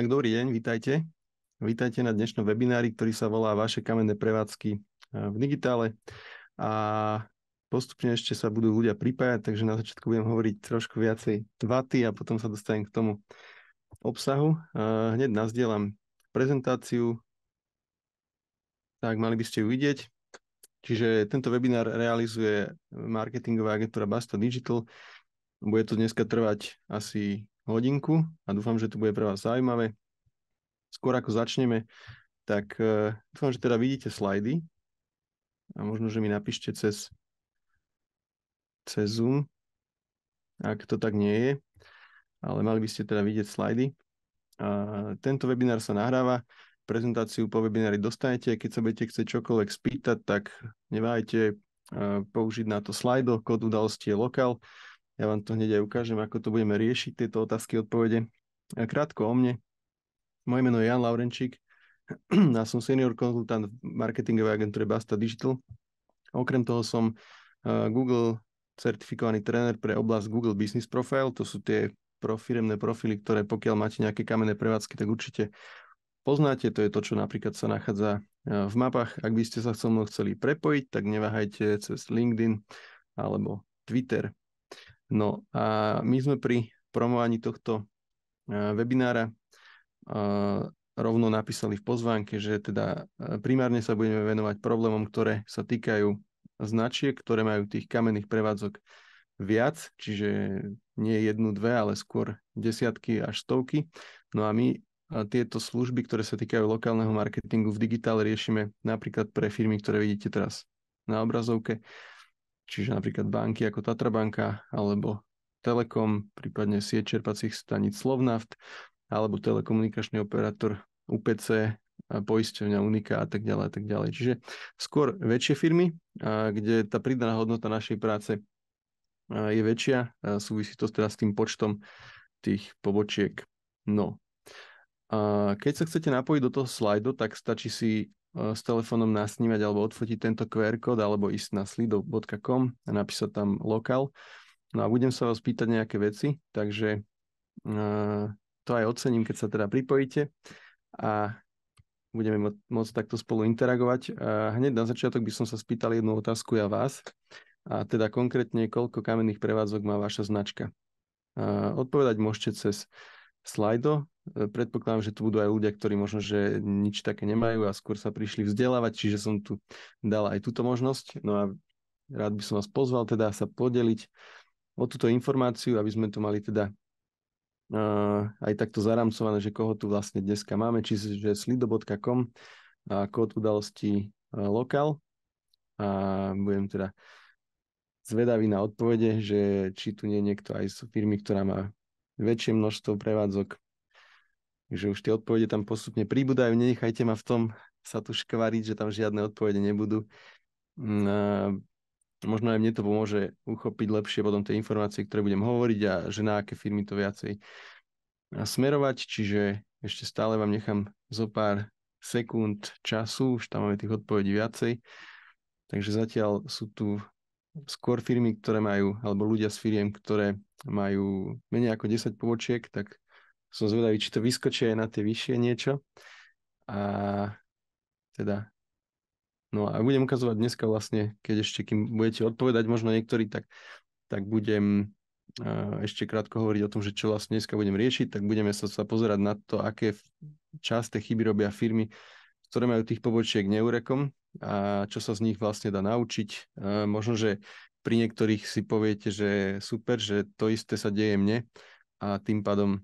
Tak dobrý deň, vítajte. Vítajte na dnešnom webinári, ktorý sa volá Vaše kamenné prevádzky eh, v digitále. A postupne ešte sa budú ľudia pripájať, takže na začiatku budem hovoriť trošku viacej tvaty a potom sa dostanem k tomu obsahu. Eh, hneď nazdielam prezentáciu. Tak, mali by ste ju vidieť. Čiže tento webinár realizuje marketingová agentúra Basta Digital. Bude to dneska trvať asi hodinku a dúfam, že to bude pre vás zaujímavé. Skôr ako začneme, tak e, dúfam, že teda vidíte slajdy a možno, že mi napíšte cez, cez Zoom, ak to tak nie je, ale mali by ste teda vidieť slajdy. A tento webinár sa nahráva, prezentáciu po webinári dostanete, keď sa budete chcieť čokoľvek spýtať, tak neváhajte e, použiť na to slajdo, kód udalosti je lokál ja vám to hneď aj ukážem, ako to budeme riešiť, tieto otázky, odpovede. A krátko o mne. Moje meno je Jan Laurenčík a som senior konzultant v marketingovej agentúre Basta Digital. Okrem toho som Google certifikovaný tréner pre oblasť Google Business Profile. To sú tie firemné profily, ktoré pokiaľ máte nejaké kamenné prevádzky, tak určite poznáte. To je to, čo napríklad sa nachádza v mapách. Ak by ste sa so mnou chceli prepojiť, tak neváhajte cez LinkedIn alebo Twitter. No a my sme pri promovaní tohto e, webinára e, rovno napísali v pozvánke, že teda e, primárne sa budeme venovať problémom, ktoré sa týkajú značiek, ktoré majú tých kamenných prevádzok viac, čiže nie jednu, dve, ale skôr desiatky až stovky. No a my tieto služby, ktoré sa týkajú lokálneho marketingu v digitále, riešime napríklad pre firmy, ktoré vidíte teraz na obrazovke čiže napríklad banky ako Tatra banka alebo Telekom, prípadne sieť čerpacích staníc Slovnaft alebo telekomunikačný operátor UPC, poisťovňa Unika a tak ďalej a tak ďalej. Čiže skôr väčšie firmy, kde tá pridaná hodnota našej práce je väčšia, súvisí to teda s tým počtom tých pobočiek. No. Keď sa chcete napojiť do toho slajdu, tak stačí si Eh, s telefónom nasnímať alebo odfotiť tento QR kód alebo ísť na slido.com a napísať tam lokál. No a budem sa vás pýtať nejaké veci, takže eh, to aj ocením, keď sa teda pripojíte a budeme môcť takto spolu interagovať. A hneď na začiatok by som sa spýtal jednu otázku ja vás, a teda konkrétne, koľko kamenných prevádzok má vaša značka. A eh, odpovedať môžete cez Slido. E, predpokladám, že tu budú aj ľudia, ktorí možno, že nič také nemajú a skôr sa prišli vzdelávať, čiže som tu dal aj túto možnosť. No a rád by som vás pozval teda sa podeliť o túto informáciu, aby sme to mali teda e, aj takto zaramcované, že koho tu vlastne dneska máme, čiže slido.com a kód udalosti e, lokal a budem teda zvedavý na odpovede, že či tu nie je niekto aj z firmy, ktorá má väčšie množstvo prevádzok. Takže už tie odpovede tam postupne príbudajú. nenechajte ma v tom sa tu škvariť, že tam žiadne odpovede nebudú. Mm, možno aj mne to pomôže uchopiť lepšie potom tie informácie, ktoré budem hovoriť a že na aké firmy to viacej smerovať, čiže ešte stále vám nechám zo pár sekúnd času, už tam máme tých odpovedí viacej. Takže zatiaľ sú tu skôr firmy, ktoré majú, alebo ľudia z firiem, ktoré majú menej ako 10 pobočiek, tak som zvedavý, či to vyskočí aj na tie vyššie niečo. A teda, no a budem ukazovať dneska vlastne, keď ešte, kým budete odpovedať možno niektorí, tak, tak budem ešte krátko hovoriť o tom, že čo vlastne dneska budem riešiť, tak budeme sa, sa pozerať na to, aké časté chyby robia firmy, ktoré majú tých pobočiek neurekom, a čo sa z nich vlastne dá naučiť. Možno, že pri niektorých si poviete, že super, že to isté sa deje mne a tým pádom,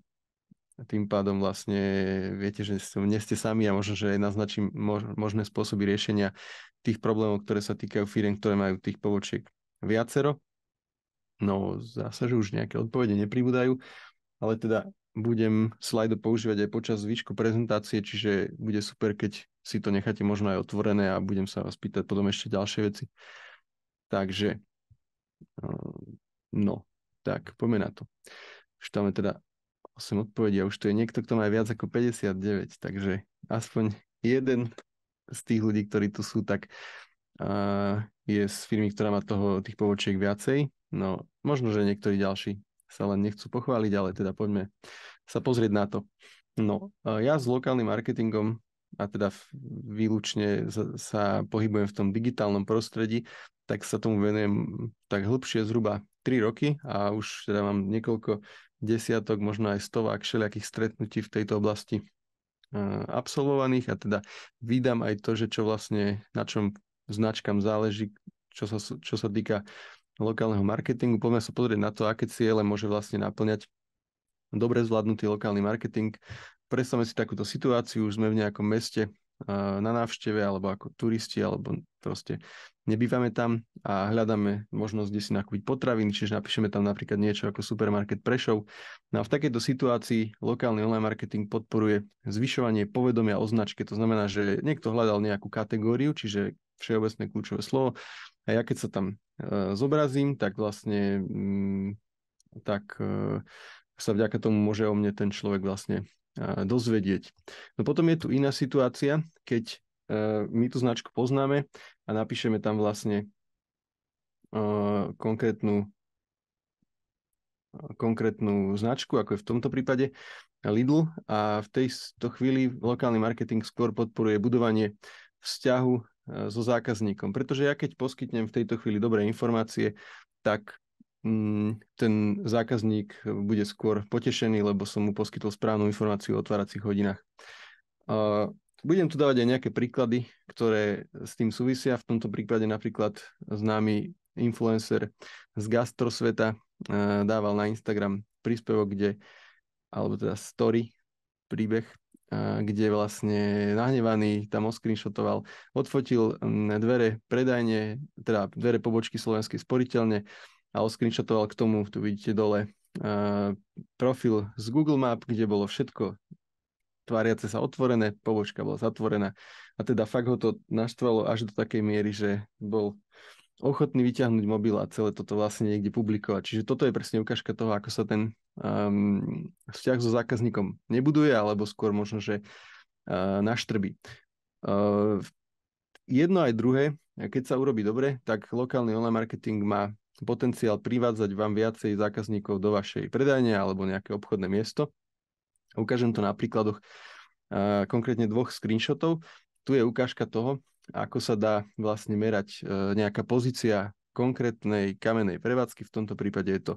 tým pádom vlastne viete, že nie ste sami a možno, že naznačím možné spôsoby riešenia tých problémov, ktoré sa týkajú firiem, ktoré majú tých pobočiek viacero. No zase, že už nejaké odpovede nepribúdajú, ale teda budem slajdo používať aj počas zvyšku prezentácie, čiže bude super, keď si to necháte možno aj otvorené a budem sa vás pýtať potom ešte ďalšie veci. Takže, ehm, no, tak, poďme na to. Už tam je teda 8 odpovedí a už tu je niekto, kto má viac ako 59, takže aspoň jeden z tých ľudí, ktorí tu sú, tak uh, je z firmy, ktorá má toho, tých pobočiek viacej. No, možno, že niektorí ďalší sa len nechcú pochváliť, ale teda poďme sa pozrieť na to. No, ja s lokálnym marketingom a teda výlučne sa pohybujem v tom digitálnom prostredí, tak sa tomu venujem tak hĺbšie zhruba 3 roky a už teda mám niekoľko desiatok, možno aj stovák všelijakých stretnutí v tejto oblasti e, absolvovaných a teda vydám aj to, že čo vlastne, na čom značkám záleží, čo sa, čo sa týka lokálneho marketingu. Poďme sa pozrieť na to, aké ciele môže vlastne naplňať dobre zvládnutý lokálny marketing predstavme si takúto situáciu, už sme v nejakom meste na návšteve alebo ako turisti, alebo proste nebývame tam a hľadáme možnosť, kde si nakúpiť potraviny, čiže napíšeme tam napríklad niečo ako supermarket Prešov. No a v takejto situácii lokálny online marketing podporuje zvyšovanie povedomia o značke, to znamená, že niekto hľadal nejakú kategóriu, čiže všeobecné kľúčové slovo a ja keď sa tam e, zobrazím, tak vlastne mm, tak e, sa vďaka tomu môže o mne ten človek vlastne dozvedieť. No potom je tu iná situácia, keď e, my tú značku poznáme a napíšeme tam vlastne e, konkrétnu e, konkrétnu značku, ako je v tomto prípade Lidl a v tejto chvíli lokálny marketing skôr podporuje budovanie vzťahu so zákazníkom. Pretože ja keď poskytnem v tejto chvíli dobré informácie, tak Mm, ten zákazník bude skôr potešený, lebo som mu poskytol správnu informáciu o otváracích hodinách. Budem tu dávať aj nejaké príklady, ktoré s tým súvisia. V tomto prípade napríklad známy influencer z gastrosveta e, dával na Instagram príspevok, kde, alebo teda story, príbeh, e, kde vlastne nahnevaný tam oscreenshotoval, odfotil dvere predajne, teda dvere pobočky slovenskej sporiteľne, a oscreenshotoval k tomu, tu vidíte dole, profil z Google Map, kde bolo všetko tváriace sa otvorené, pobočka bola zatvorená. A teda fakt ho to naštvalo až do takej miery, že bol ochotný vyťahnuť mobil a celé toto vlastne niekde publikovať. Čiže toto je presne ukážka toho, ako sa ten um, vzťah so zákazníkom nebuduje, alebo skôr možno, že uh, naštrbí. Uh, jedno aj druhé, keď sa urobí dobre, tak lokálny online marketing má potenciál privádzať vám viacej zákazníkov do vašej predajne alebo nejaké obchodné miesto. Ukážem to na príkladoch konkrétne dvoch screenshotov. Tu je ukážka toho, ako sa dá vlastne merať e, nejaká pozícia konkrétnej kamenej prevádzky. V tomto prípade je to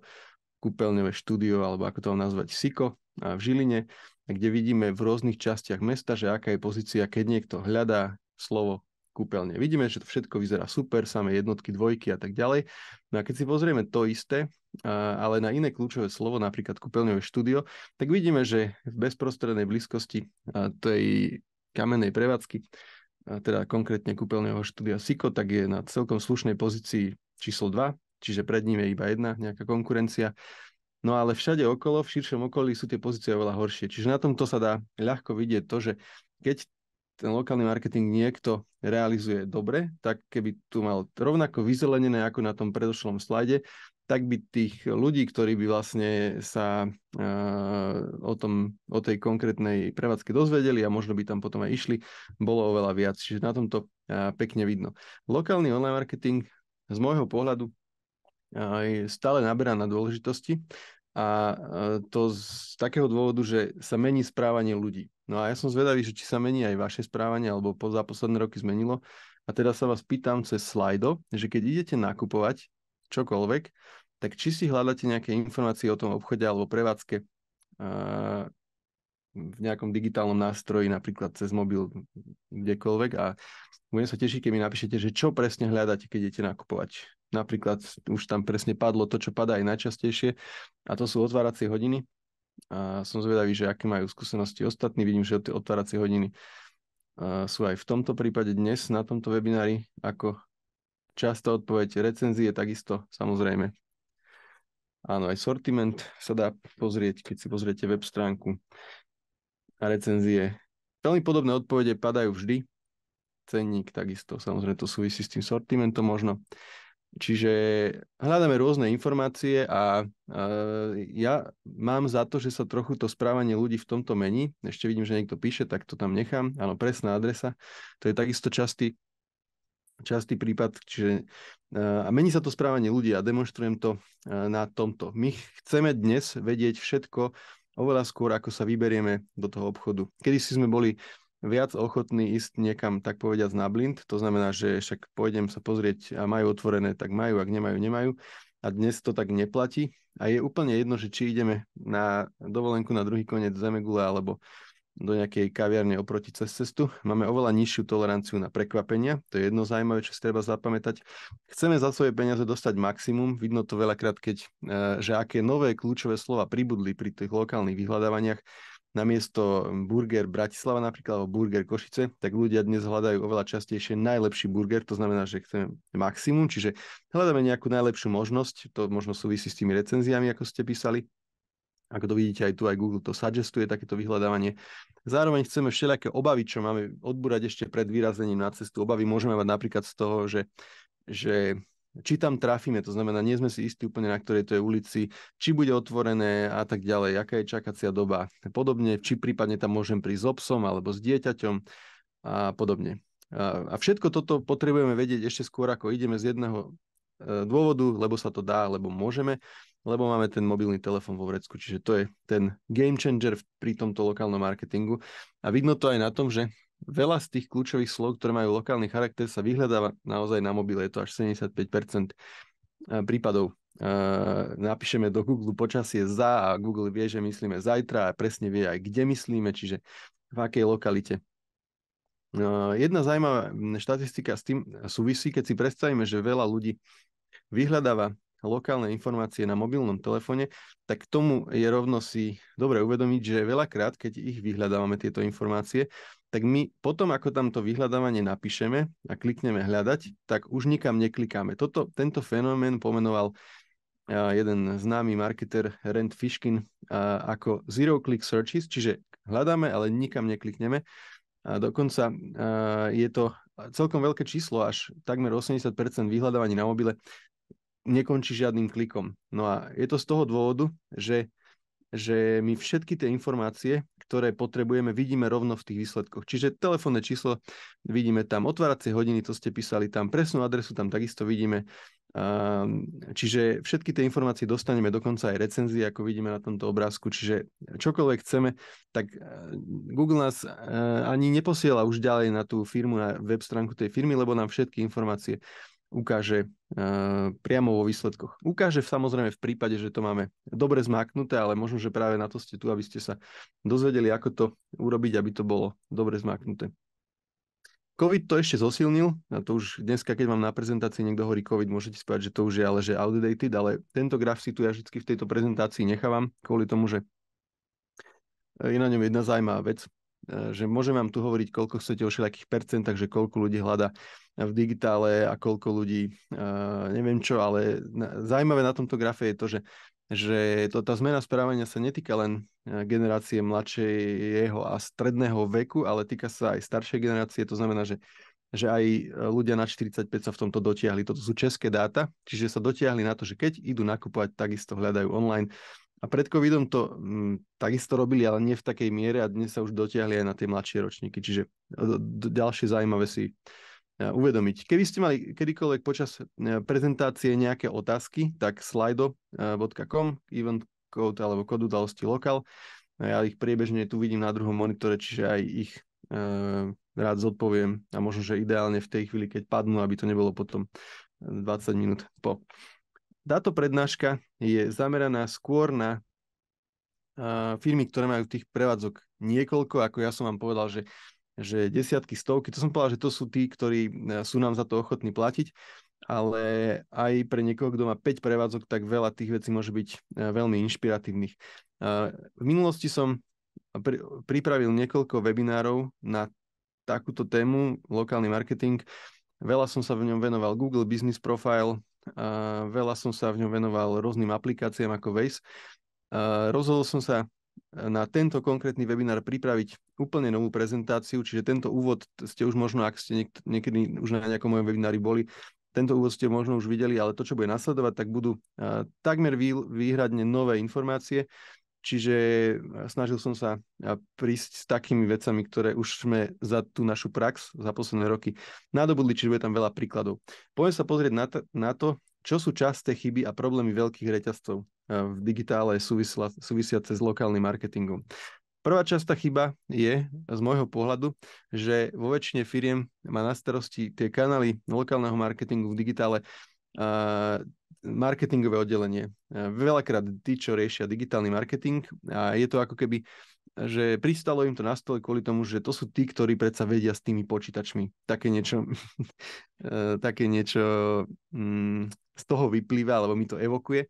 kúpeľňové štúdio, alebo ako to nazvať, SIKO v Žiline, kde vidíme v rôznych častiach mesta, že aká je pozícia, keď niekto hľadá slovo kúpeľne. Vidíme, že to všetko vyzerá super, samé jednotky, dvojky a tak ďalej. No a keď si pozrieme to isté, ale na iné kľúčové slovo, napríklad kúpeľňové štúdio, tak vidíme, že v bezprostrednej blízkosti tej kamennej prevádzky, teda konkrétne kúpeľného štúdia Siko, tak je na celkom slušnej pozícii číslo 2, čiže pred ním je iba jedna nejaká konkurencia. No ale všade okolo, v širšom okolí sú tie pozície oveľa horšie. Čiže na tomto sa dá ľahko vidieť to, že keď ten lokálny marketing niekto realizuje dobre, tak keby tu mal rovnako vyzelenené ako na tom predošlom slajde, tak by tých ľudí, ktorí by vlastne sa uh, o, tom, o tej konkrétnej prevádzke dozvedeli a možno by tam potom aj išli, bolo oveľa viac. Čiže na tomto uh, pekne vidno. Lokálny online marketing z môjho pohľadu uh, stále naberá na dôležitosti a to z takého dôvodu, že sa mení správanie ľudí. No a ja som zvedavý, že či sa mení aj vaše správanie, alebo po, za posledné roky zmenilo. A teda sa vás pýtam cez slajdo, že keď idete nakupovať čokoľvek, tak či si hľadáte nejaké informácie o tom obchode alebo prevádzke uh, v nejakom digitálnom nástroji, napríklad cez mobil, kdekoľvek. A budem sa tešiť, keď mi napíšete, že čo presne hľadáte, keď idete nakupovať. Napríklad už tam presne padlo to, čo padá aj najčastejšie, a to sú otváracie hodiny a som zvedavý, že aké majú skúsenosti ostatní. Vidím, že tie otváracie hodiny sú aj v tomto prípade dnes na tomto webinári, ako často odpoveď recenzie, takisto samozrejme. Áno, aj sortiment sa dá pozrieť, keď si pozriete web stránku a recenzie. Veľmi podobné odpovede padajú vždy. Cenník takisto, samozrejme to súvisí s tým sortimentom možno. Čiže hľadáme rôzne informácie a, uh, ja mám za to, že sa trochu to správanie ľudí v tomto mení. Ešte vidím, že niekto píše, tak to tam nechám. Áno, presná adresa. To je takisto častý, častý prípad. Čiže a mení sa to správanie ľudí a demonstrujem to na tomto. My chceme dnes vedieť všetko oveľa skôr, ako sa vyberieme do toho obchodu. Kedy si sme boli viac ochotní ísť niekam, tak povediať, na blind. To znamená, že však pôjdem sa pozrieť a majú otvorené, tak majú, ak nemajú, nemajú. A dnes to tak neplatí. A je úplne jedno, že či ideme na dovolenku na druhý koniec Zemegule alebo do nejakej kaviarne oproti cez cestu. Máme oveľa nižšiu toleranciu na prekvapenia. To je jedno zaujímavé, čo si treba zapamätať. Chceme za svoje peniaze dostať maximum. Vidno to veľakrát, keď, eh, že aké nové kľúčové slova pribudli pri tých lokálnych vyhľadávaniach, Namiesto burger Bratislava napríklad, alebo burger Košice, tak ľudia dnes hľadajú oveľa častejšie najlepší burger, to znamená, že chceme maximum, čiže hľadáme nejakú najlepšiu možnosť, to možno súvisí s tými recenziami, ako ste písali, ako to vidíte aj tu, aj Google to suggestuje, takéto vyhľadávanie. Zároveň chceme všelijaké obavy, čo máme odbúrať ešte pred vyrazením na cestu. Obavy môžeme mať napríklad z toho, že, že či tam trafíme, to znamená, nie sme si istí úplne na ktorej to je ulici, či bude otvorené a tak ďalej, aká je čakacia doba, podobne, či prípadne tam môžem prísť s obsom alebo s dieťaťom a podobne. A všetko toto potrebujeme vedieť ešte skôr, ako ideme z jedného e, dôvodu, lebo sa to dá, lebo môžeme, lebo máme ten mobilný telefón vo vrecku, čiže to je ten game changer pri tomto lokálnom marketingu. A vidno to aj na tom, že veľa z tých kľúčových slov, ktoré majú lokálny charakter, sa vyhľadáva naozaj na mobile. Je to až 75% eh, prípadov. Eh, napíšeme do Google počasie za a Google vie, že myslíme zajtra a presne vie aj, kde myslíme, čiže v akej lokalite. Eh, jedna zaujímavá štatistika s tým súvisí, keď si predstavíme, že veľa ľudí vyhľadáva lokálne informácie na mobilnom telefóne, tak k tomu je rovno si dobre uvedomiť, že veľakrát, keď ich vyhľadávame tieto informácie, tak my potom, ako tam to vyhľadávanie napíšeme a klikneme hľadať, tak už nikam neklikáme. Toto, tento fenomén pomenoval eh, jeden známy marketer Rand Fishkin eh, ako zero click searches, čiže hľadáme, ale nikam neklikneme. A dokonca eh, je to celkom veľké číslo, až takmer 80% vyhľadávaní na mobile nekončí žiadnym klikom. No a je to z toho dôvodu, že, že my všetky tie informácie, ktoré potrebujeme, vidíme rovno v tých výsledkoch. Čiže telefónne číslo vidíme tam, otváracie hodiny, to ste písali tam, presnú adresu tam takisto vidíme. Čiže všetky tie informácie dostaneme, dokonca aj recenzie, ako vidíme na tomto obrázku. Čiže čokoľvek chceme, tak eh, Google nás eh, ani neposiela už ďalej na tú firmu, na web stránku tej firmy, lebo nám všetky informácie ukáže eh, priamo vo výsledkoch. Ukáže samozrejme v prípade, že to máme dobre zmáknuté, ale možno, že práve na to ste tu, aby ste sa dozvedeli, ako to urobiť, aby to bolo dobre zmáknuté. COVID to ešte zosilnil, a to už dneska, keď vám na prezentácii niekto hovorí COVID, môžete spať, že to už je ale že outdated, ale tento graf si tu ja vždy v tejto prezentácii nechávam, kvôli tomu, že je na ňom jedna zaujímavá vec. E, že môžem vám tu hovoriť, koľko chcete o všetkých percentách, že koľko ľudí hľada v digitále a koľko ľudí, e, neviem čo, ale zaujímavé na tomto grafe je to, že, že to, tá zmena správania sa netýka len e, generácie mladšej jeho a stredného veku, ale týka sa aj staršej generácie, to znamená, že že aj ľudia na 45 sa v tomto dotiahli. Toto sú české dáta, čiže sa dotiahli na to, že keď idú nakupovať, takisto hľadajú online a pred covidom to m, mm, takisto robili, ale nie v takej miere a dnes sa už dotiahli aj na tie mladšie ročníky. Čiže e, d- d- ďalšie zaujímavé si uh, uvedomiť. Keby ste mali kedykoľvek počas uh, prezentácie nejaké otázky, tak slido.com, event code alebo kód udalosti lokal. Ja ich priebežne tu vidím na druhom monitore, čiže aj ich uh, rád zodpoviem a možno, že ideálne v tej chvíli, keď padnú, aby to nebolo potom 20 minút po táto prednáška je zameraná skôr na uh, firmy, ktoré majú tých prevádzok niekoľko, ako ja som vám povedal, že, že desiatky, stovky, to som povedal, že to sú tí, ktorí e, sú nám za to ochotní platiť, ale aj pre niekoho, kto má 5 prevádzok, tak veľa tých vecí môže byť e, veľmi inšpiratívnych. Uh, v minulosti som pri, pripravil niekoľko webinárov na takúto tému, lokálny marketing. Veľa som sa v ňom venoval Google Business Profile, a veľa som sa v ňom venoval rôznym aplikáciám ako Waze. A rozhodol som sa e, na tento konkrétny webinár pripraviť úplne novú prezentáciu, čiže tento úvod ste už možno, ak ste niek- niekedy už na nejakom mojom webinári boli, tento úvod ste možno už videli, ale to, čo bude nasledovať, tak budú uh, takmer vý- výhradne nové informácie, Čiže e, snažil som sa e, prísť s takými vecami, ktoré už sme za tú našu prax za posledné roky nadobudli, čiže bude tam veľa príkladov. Poďme sa pozrieť na, to, na to, čo sú časté chyby a problémy veľkých reťazcov e, v digitále súvisla, súvisiace s lokálnym marketingom. Prvá častá chyba je, z môjho pohľadu, že vo väčšine firiem má na starosti tie kanály lokálneho marketingu v digitále marketingové oddelenie. Veľakrát tí, čo riešia digitálny marketing a je to ako keby, že pristalo im to na stole kvôli tomu, že to sú tí, ktorí predsa vedia s tými počítačmi. Také niečo, e, také niečo mm, z toho vyplýva, alebo mi to evokuje.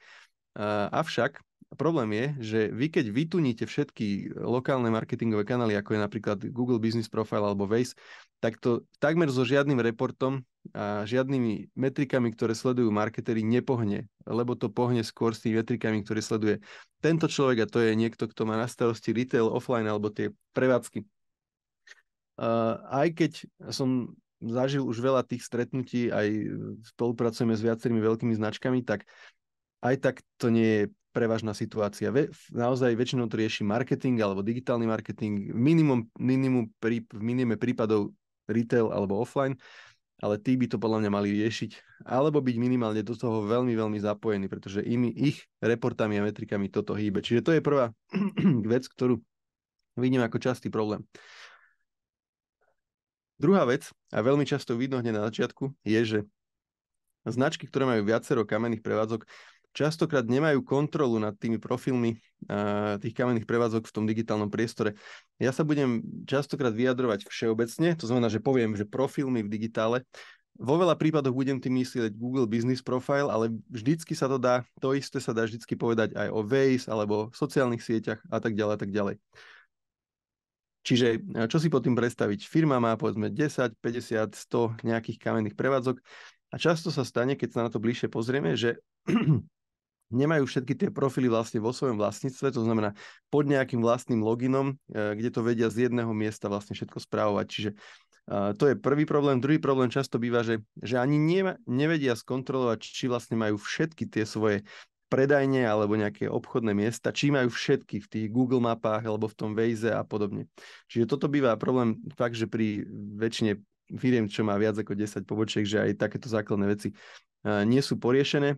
Avšak problém je, že vy keď vytuníte všetky e, lokálne marketingové kanály, ako je napríklad Google Business Profile alebo Waze, tak to takmer so žiadnym reportom a žiadnymi metrikami, ktoré sledujú marketery, nepohne, lebo to pohne skôr s tými metrikami, ktoré sleduje tento človek a to je niekto, kto má na starosti retail, offline alebo tie prevádzky. Uh, aj keď som zažil už veľa tých stretnutí, aj e, spolupracujeme s viacerými veľkými značkami, tak aj tak to nie je prevažná situácia. Ve, naozaj väčšinou to rieši marketing alebo digitálny marketing, minimum, minimum prí, v minime prípadov retail alebo offline, ale tí by to podľa mňa mali riešiť alebo byť minimálne do toho veľmi, veľmi zapojení, pretože im, ich reportami a metrikami toto hýbe. Čiže to je prvá vec, ktorú vidím ako častý problém. Druhá vec, a veľmi často vidno hneď na začiatku, je, že značky, ktoré majú viacero kamenných prevádzok, častokrát nemajú kontrolu nad tými profilmi eh, tých kamenných prevádzok v tom digitálnom priestore. Ja sa budem častokrát vyjadrovať všeobecne, to znamená, že poviem, že profilmy v digitále. Vo veľa prípadoch budem tým myslieť Google Business Profile, ale vždycky sa to dá, to isté sa dá vždycky povedať aj o Waze alebo sociálnych sieťach a tak ďalej a tak ďalej. Čiže eh, čo si pod tým predstaviť? Firma má povedzme 10, 50, 100 nejakých kamenných prevádzok a často sa stane, keď sa na to bližšie pozrieme, že nemajú všetky tie profily vlastne vo svojom vlastníctve, to znamená pod nejakým vlastným loginom, eh, kde to vedia z jedného miesta vlastne všetko správovať. Čiže eh, to je prvý problém. Druhý problém často býva, že, že ani nevedia skontrolovať, či vlastne majú všetky tie svoje predajne alebo nejaké obchodné miesta, či majú všetky v tých Google mapách alebo v tom Waze a podobne. Čiže toto býva problém fakt, že pri väčšine firiem, čo má viac ako 10 pobočiek, že aj takéto základné veci eh, nie sú poriešené.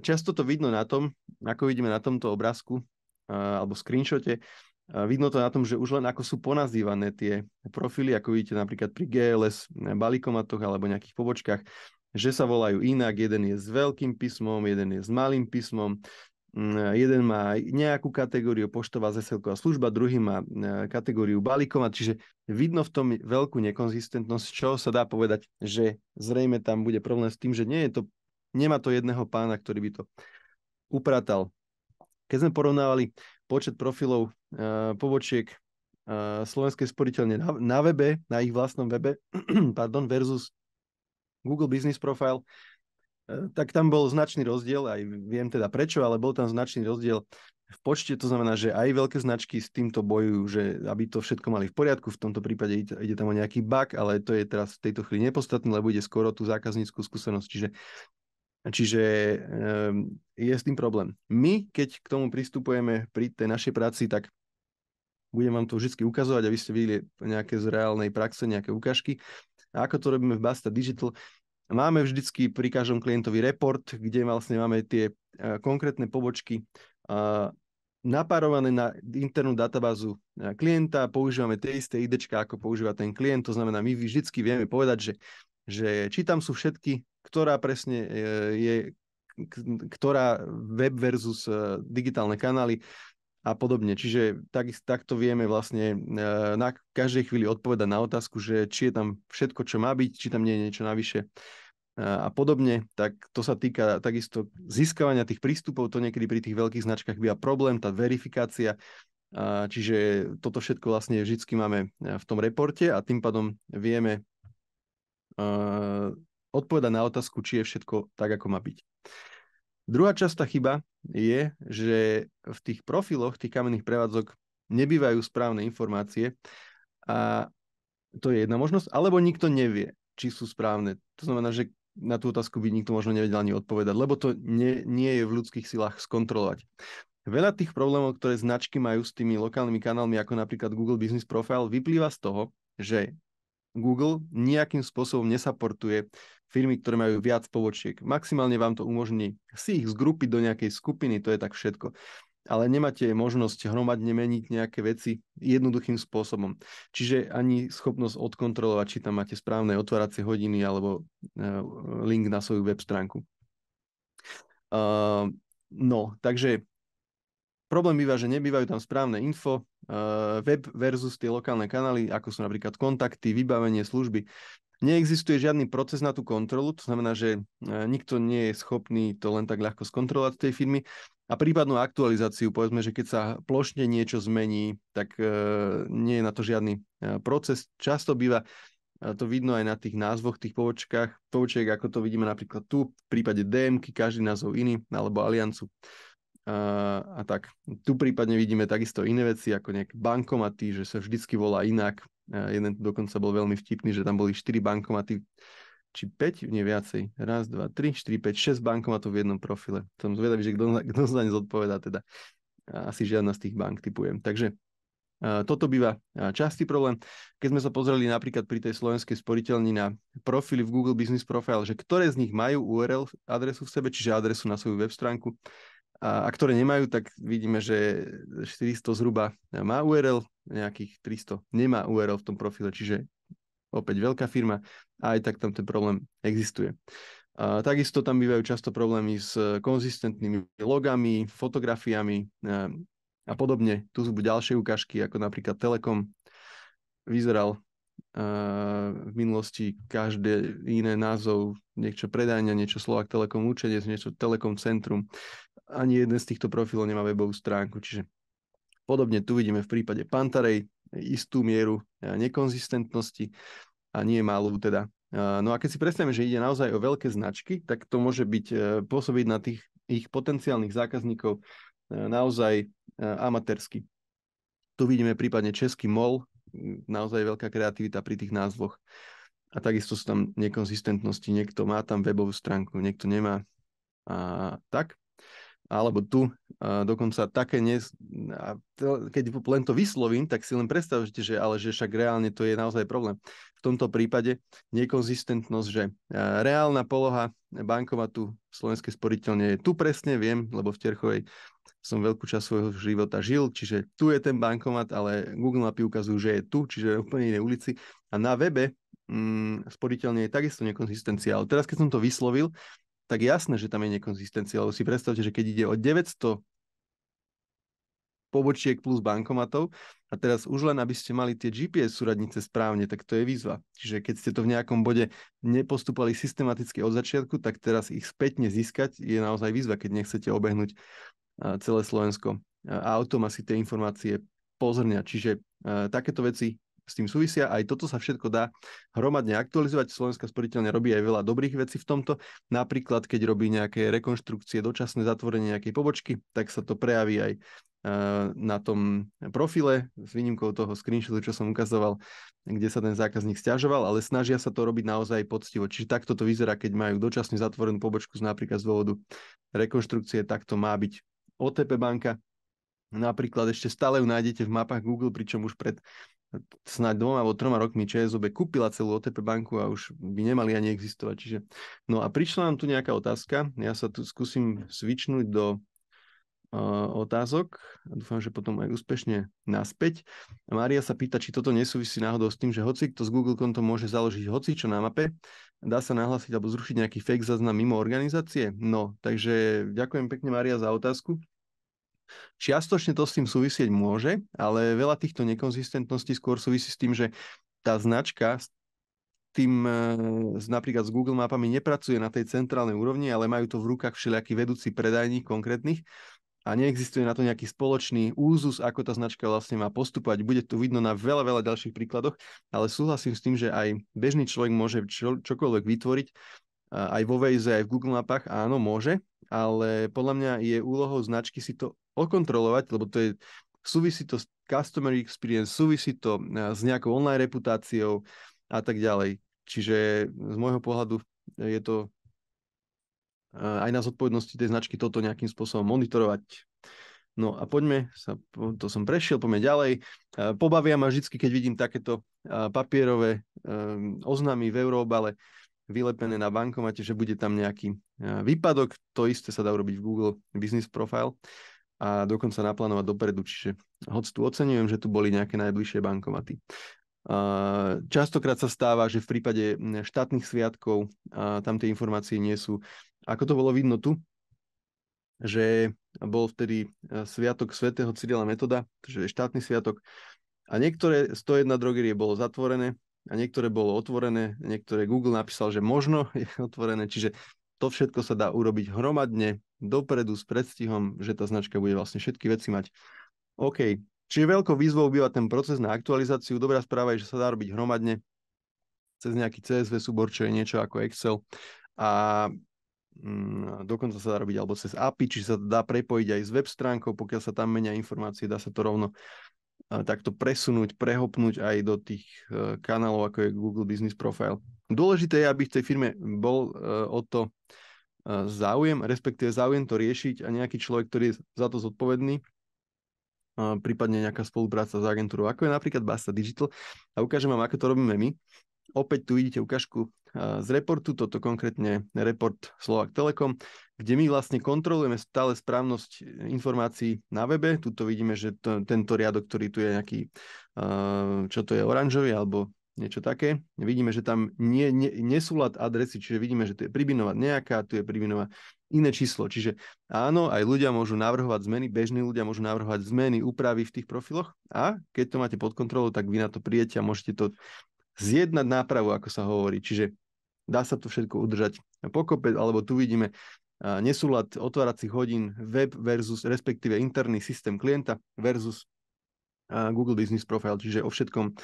Často to vidno na tom, ako vidíme na tomto obrázku alebo screenshote, Vidno to na tom, že už len ako sú ponazývané tie profily, ako vidíte napríklad pri GLS e, balikomatoch alebo nejakých pobočkách, že sa volajú inak, jeden je s veľkým písmom, jeden je s malým písmom, jeden má nejakú kategóriu poštová zeselková služba, druhý má e, kategóriu balíkomat, čiže vidno v tom veľkú nekonzistentnosť, čo sa dá povedať, že zrejme tam bude problém s tým, že nie je to Nemá to jedného pána, ktorý by to upratal. Keď sme porovnávali počet profilov uh, pobočiek uh, Slovenskej sporiteľne na, na webe, na ich vlastnom webe, pardon, versus Google Business Profile, uh, tak tam bol značný rozdiel, aj viem teda prečo, ale bol tam značný rozdiel v počte, to znamená, že aj veľké značky s týmto bojujú, že aby to všetko mali v poriadku, v tomto prípade ide, ide tam o nejaký bug, ale to je teraz v tejto chvíli nepostatné, lebo ide skoro tú zákazníckú skúsenosť, čiže Čiže ehm, je s tým problém. My, keď k tomu pristupujeme pri tej našej práci, tak budem vám to vždy ukazovať, aby ste videli nejaké z reálnej praxe, nejaké ukážky. A ako to robíme v Basta Digital, máme vždycky pri každom klientovi report, kde vlastne máme tie eh, konkrétne pobočky napárované na internú databázu eh, klienta, používame tie isté ID, ako používa ten klient, to znamená, my vždycky vieme povedať, že, že či tam sú všetky ktorá presne e, je, ktorá web versus e, digitálne kanály a podobne. Čiže tak, takto vieme vlastne e, na každej chvíli odpovedať na otázku, že či je tam všetko, čo má byť, či tam nie je niečo navyše a podobne, tak to sa týka takisto získavania tých prístupov, to niekedy pri tých veľkých značkách býva problém, tá verifikácia, čiže toto všetko vlastne vždy máme v tom reporte a tým pádom vieme odpovedať na otázku, či je všetko tak, ako má byť. Druhá častá chyba je, že v tých profiloch tých kamenných prevádzok nebývajú správne informácie a to je jedna možnosť, alebo nikto nevie, či sú správne. To znamená, že na tú otázku by nikto možno nevedel ani odpovedať, lebo to nie, nie je v ľudských silách skontrolovať. Veľa tých problémov, ktoré značky majú s tými lokálnymi kanálmi, ako napríklad Google Business Profile, vyplýva z toho, že Google nejakým spôsobom nesaportuje firmy, ktoré majú viac pobočiek. Maximálne vám to umožní si ich zgrupiť do nejakej skupiny, to je tak všetko. Ale nemáte možnosť hromadne meniť nejaké veci jednoduchým spôsobom. Čiže ani schopnosť odkontrolovať, či tam máte správne otváracie hodiny alebo e, link na svoju web stránku. Uh, no, takže Problém býva, že nebývajú tam správne info, eh, web versus tie lokálne kanály, ako sú napríklad kontakty, vybavenie, služby. Neexistuje žiadny proces na tú kontrolu, to znamená, že eh, nikto nie je schopný to len tak ľahko skontrolovať tej firmy a prípadnú aktualizáciu, povedzme, že keď sa plošne niečo zmení, tak eh, nie je na to žiadny proces. Často býva to vidno aj na tých názvoch tých pobočkách, pobočiek, ako to vidíme napríklad tu, v prípade DM, každý názov iný, alebo Aliancu a tak. Tu prípadne vidíme takisto iné veci, ako nejaké bankomaty, že sa vždycky volá inak. Jeden dokonca bol veľmi vtipný, že tam boli 4 bankomaty, či 5, nie viacej. Raz, dva, tri, 4, 5, 6 bankomatov v jednom profile. Som zvedavý, že kto, za ne zodpovedá teda. Asi žiadna z tých bank typujem. Takže toto býva častý problém. Keď sme sa pozreli napríklad pri tej slovenskej sporiteľni na profily v Google Business Profile, že ktoré z nich majú URL adresu v sebe, čiže adresu na svoju web stránku, a, a ktoré nemajú, tak vidíme, že 400 zhruba má URL, nejakých 300 nemá URL v tom profile, čiže opäť veľká firma a aj tak tam ten problém existuje. A takisto tam bývajú často problémy s konzistentnými logami, fotografiami a, a podobne. Tu sú ďalšie ukážky, ako napríklad Telekom vyzeral v minulosti každé iné názov, niečo predajňa, niečo Slovak Telekom účenie, niečo Telekom Centrum ani jeden z týchto profilov nemá webovú stránku. Čiže podobne tu vidíme v prípade Pantarej istú mieru eh, nekonzistentnosti a nie malú teda. Eh, no a keď si predstavíme, že ide naozaj o veľké značky, tak to môže byť eh, pôsobiť na tých ich potenciálnych zákazníkov naozaj amatérsky. Tu vidíme prípadne český mol, hm, naozaj veľká kreativita pri tých názvoch. A takisto sú tam nekonzistentnosti. Niekto má tam webovú stránku, niekto nemá. A tak alebo tu dokonca také nie... Keď len to vyslovím, tak si len predstavujete, že ale že však reálne to je naozaj problém. V tomto prípade nekonzistentnosť, že reálna poloha bankomatu Slovenskej sporiteľne je tu presne, viem, lebo v Terchovej som veľkú časť svojho života žil, čiže tu je ten bankomat, ale Google mapy ukazujú, že je tu, čiže je úplne inej ulici. A na webe mm, sporiteľne je takisto nekonzistencia. Ale teraz, keď som to vyslovil, tak jasné, že tam je nekonzistencia, lebo si predstavte, že keď ide o 900 pobočiek plus bankomatov a teraz už len, aby ste mali tie GPS súradnice správne, tak to je výzva. Čiže keď ste to v nejakom bode nepostupali systematicky od začiatku, tak teraz ich spätne získať je naozaj výzva, keď nechcete obehnúť celé Slovensko a autom asi tie informácie pozrňa. Čiže takéto veci s tým súvisia. Aj toto sa všetko dá hromadne aktualizovať. Slovenská sporiteľňa robí aj veľa dobrých vecí v tomto. Napríklad, keď robí nejaké rekonštrukcie, dočasné zatvorenie nejakej pobočky, tak sa to prejaví aj eh, na tom profile, s výnimkou toho screenshotu, čo som ukazoval, kde sa ten zákazník stiažoval, ale snažia sa to robiť naozaj poctivo. Čiže takto to vyzerá, keď majú dočasne zatvorenú pobočku z napríklad z dôvodu rekonštrukcie, takto má byť OTP banka. Napríklad ešte stále ju nájdete v mapách Google, pričom už pred snáď dvoma alebo troma rokmi ČSOB kúpila celú OTP banku a už by nemali ani existovať. Čiže... No a prišla nám tu nejaká otázka. Ja sa tu skúsim svičnúť do uh, otázok. Dúfam, že potom aj úspešne naspäť. Mária sa pýta, či toto nesúvisí náhodou s tým, že hoci kto z Google konto môže založiť hoci čo na mape, dá sa nahlásiť alebo zrušiť nejaký fake záznam mimo organizácie. No, takže ďakujem pekne Mária za otázku. Čiastočne to s tým súvisieť môže, ale veľa týchto nekonzistentností skôr súvisí s tým, že tá značka s tým e, napríklad s Google mapami nepracuje na tej centrálnej úrovni, ale majú to v rukách všelijakí vedúci predajní konkrétnych a neexistuje na to nejaký spoločný úzus, ako tá značka vlastne má postupovať. Bude to vidno na veľa, veľa ďalších príkladoch, ale súhlasím s tým, že aj bežný človek môže čo, čokoľvek vytvoriť, aj vo Waze, aj v Google mapách, áno, môže, ale podľa mňa je úlohou značky si to okontrolovať, lebo to je, súvisí to s customer experience, súvisí to e, s nejakou online reputáciou a tak ďalej. Čiže z môjho pohľadu je to e, aj na zodpovednosti tej značky toto nejakým spôsobom monitorovať. No a poďme, sa, to som prešiel, poďme ďalej. E, pobavia ma vždy, keď vidím takéto papierové oznámy v Euróbale, vylepené na bankomate, že bude tam nejaký e, výpadok. To isté sa dá urobiť v Google Business Profile a dokonca naplánovať dopredu, čiže hoď tu oceňujem, že tu boli nejaké najbližšie bankomaty. E, častokrát sa stáva, že v prípade štátnych sviatkov tam tie informácie nie sú. Ako to bolo vidno tu, že bol vtedy e, sviatok svätého Cyrila Metoda, čiže štátny sviatok, a niektoré 101 drogerie bolo zatvorené, a niektoré bolo otvorené, niektoré Google napísal, že možno je otvorené, čiže to všetko sa dá urobiť hromadne, dopredu, s predstihom, že tá značka bude vlastne všetky veci mať. OK, čiže veľkou výzvou býva ten proces na aktualizáciu. Dobrá správa je, že sa dá robiť hromadne cez nejaký CSV súbor, čo je niečo ako Excel. A mm, dokonca sa dá robiť alebo cez API, či sa dá prepojiť aj s web stránkou, pokiaľ sa tam menia informácie, dá sa to rovno takto presunúť, prehopnúť aj do tých e, kanálov, ako je Google Business Profile. Dôležité je, aby v tej firme bol e, o to e, záujem, respektíve záujem to riešiť a nejaký človek, ktorý je za to zodpovedný, prípadne nejaká spolupráca s agentúrou, ako je napríklad Basta Digital. A ukážem vám, ako to robíme my. Opäť tu vidíte ukážku z reportu, toto konkrétne report Slovak Telekom, kde my vlastne kontrolujeme stále správnosť informácií na webe. Tuto vidíme, že to, tento riadok, ktorý tu je nejaký, čo to je, oranžový alebo niečo také. Vidíme, že tam nie, nie, nesúlad adresy, čiže vidíme, že tu je pribinovať nejaká, tu je pribinovať iné číslo. Čiže áno, aj ľudia môžu navrhovať zmeny, bežní ľudia môžu navrhovať zmeny, úpravy v tých profiloch a keď to máte pod kontrolou, tak vy na to prijete a môžete to zjednať nápravu, ako sa hovorí. Čiže dá sa to všetko udržať pokope, alebo tu vidíme nesúlad otváracích hodín web versus respektíve interný systém klienta versus Google Business Profile, čiže o všetkom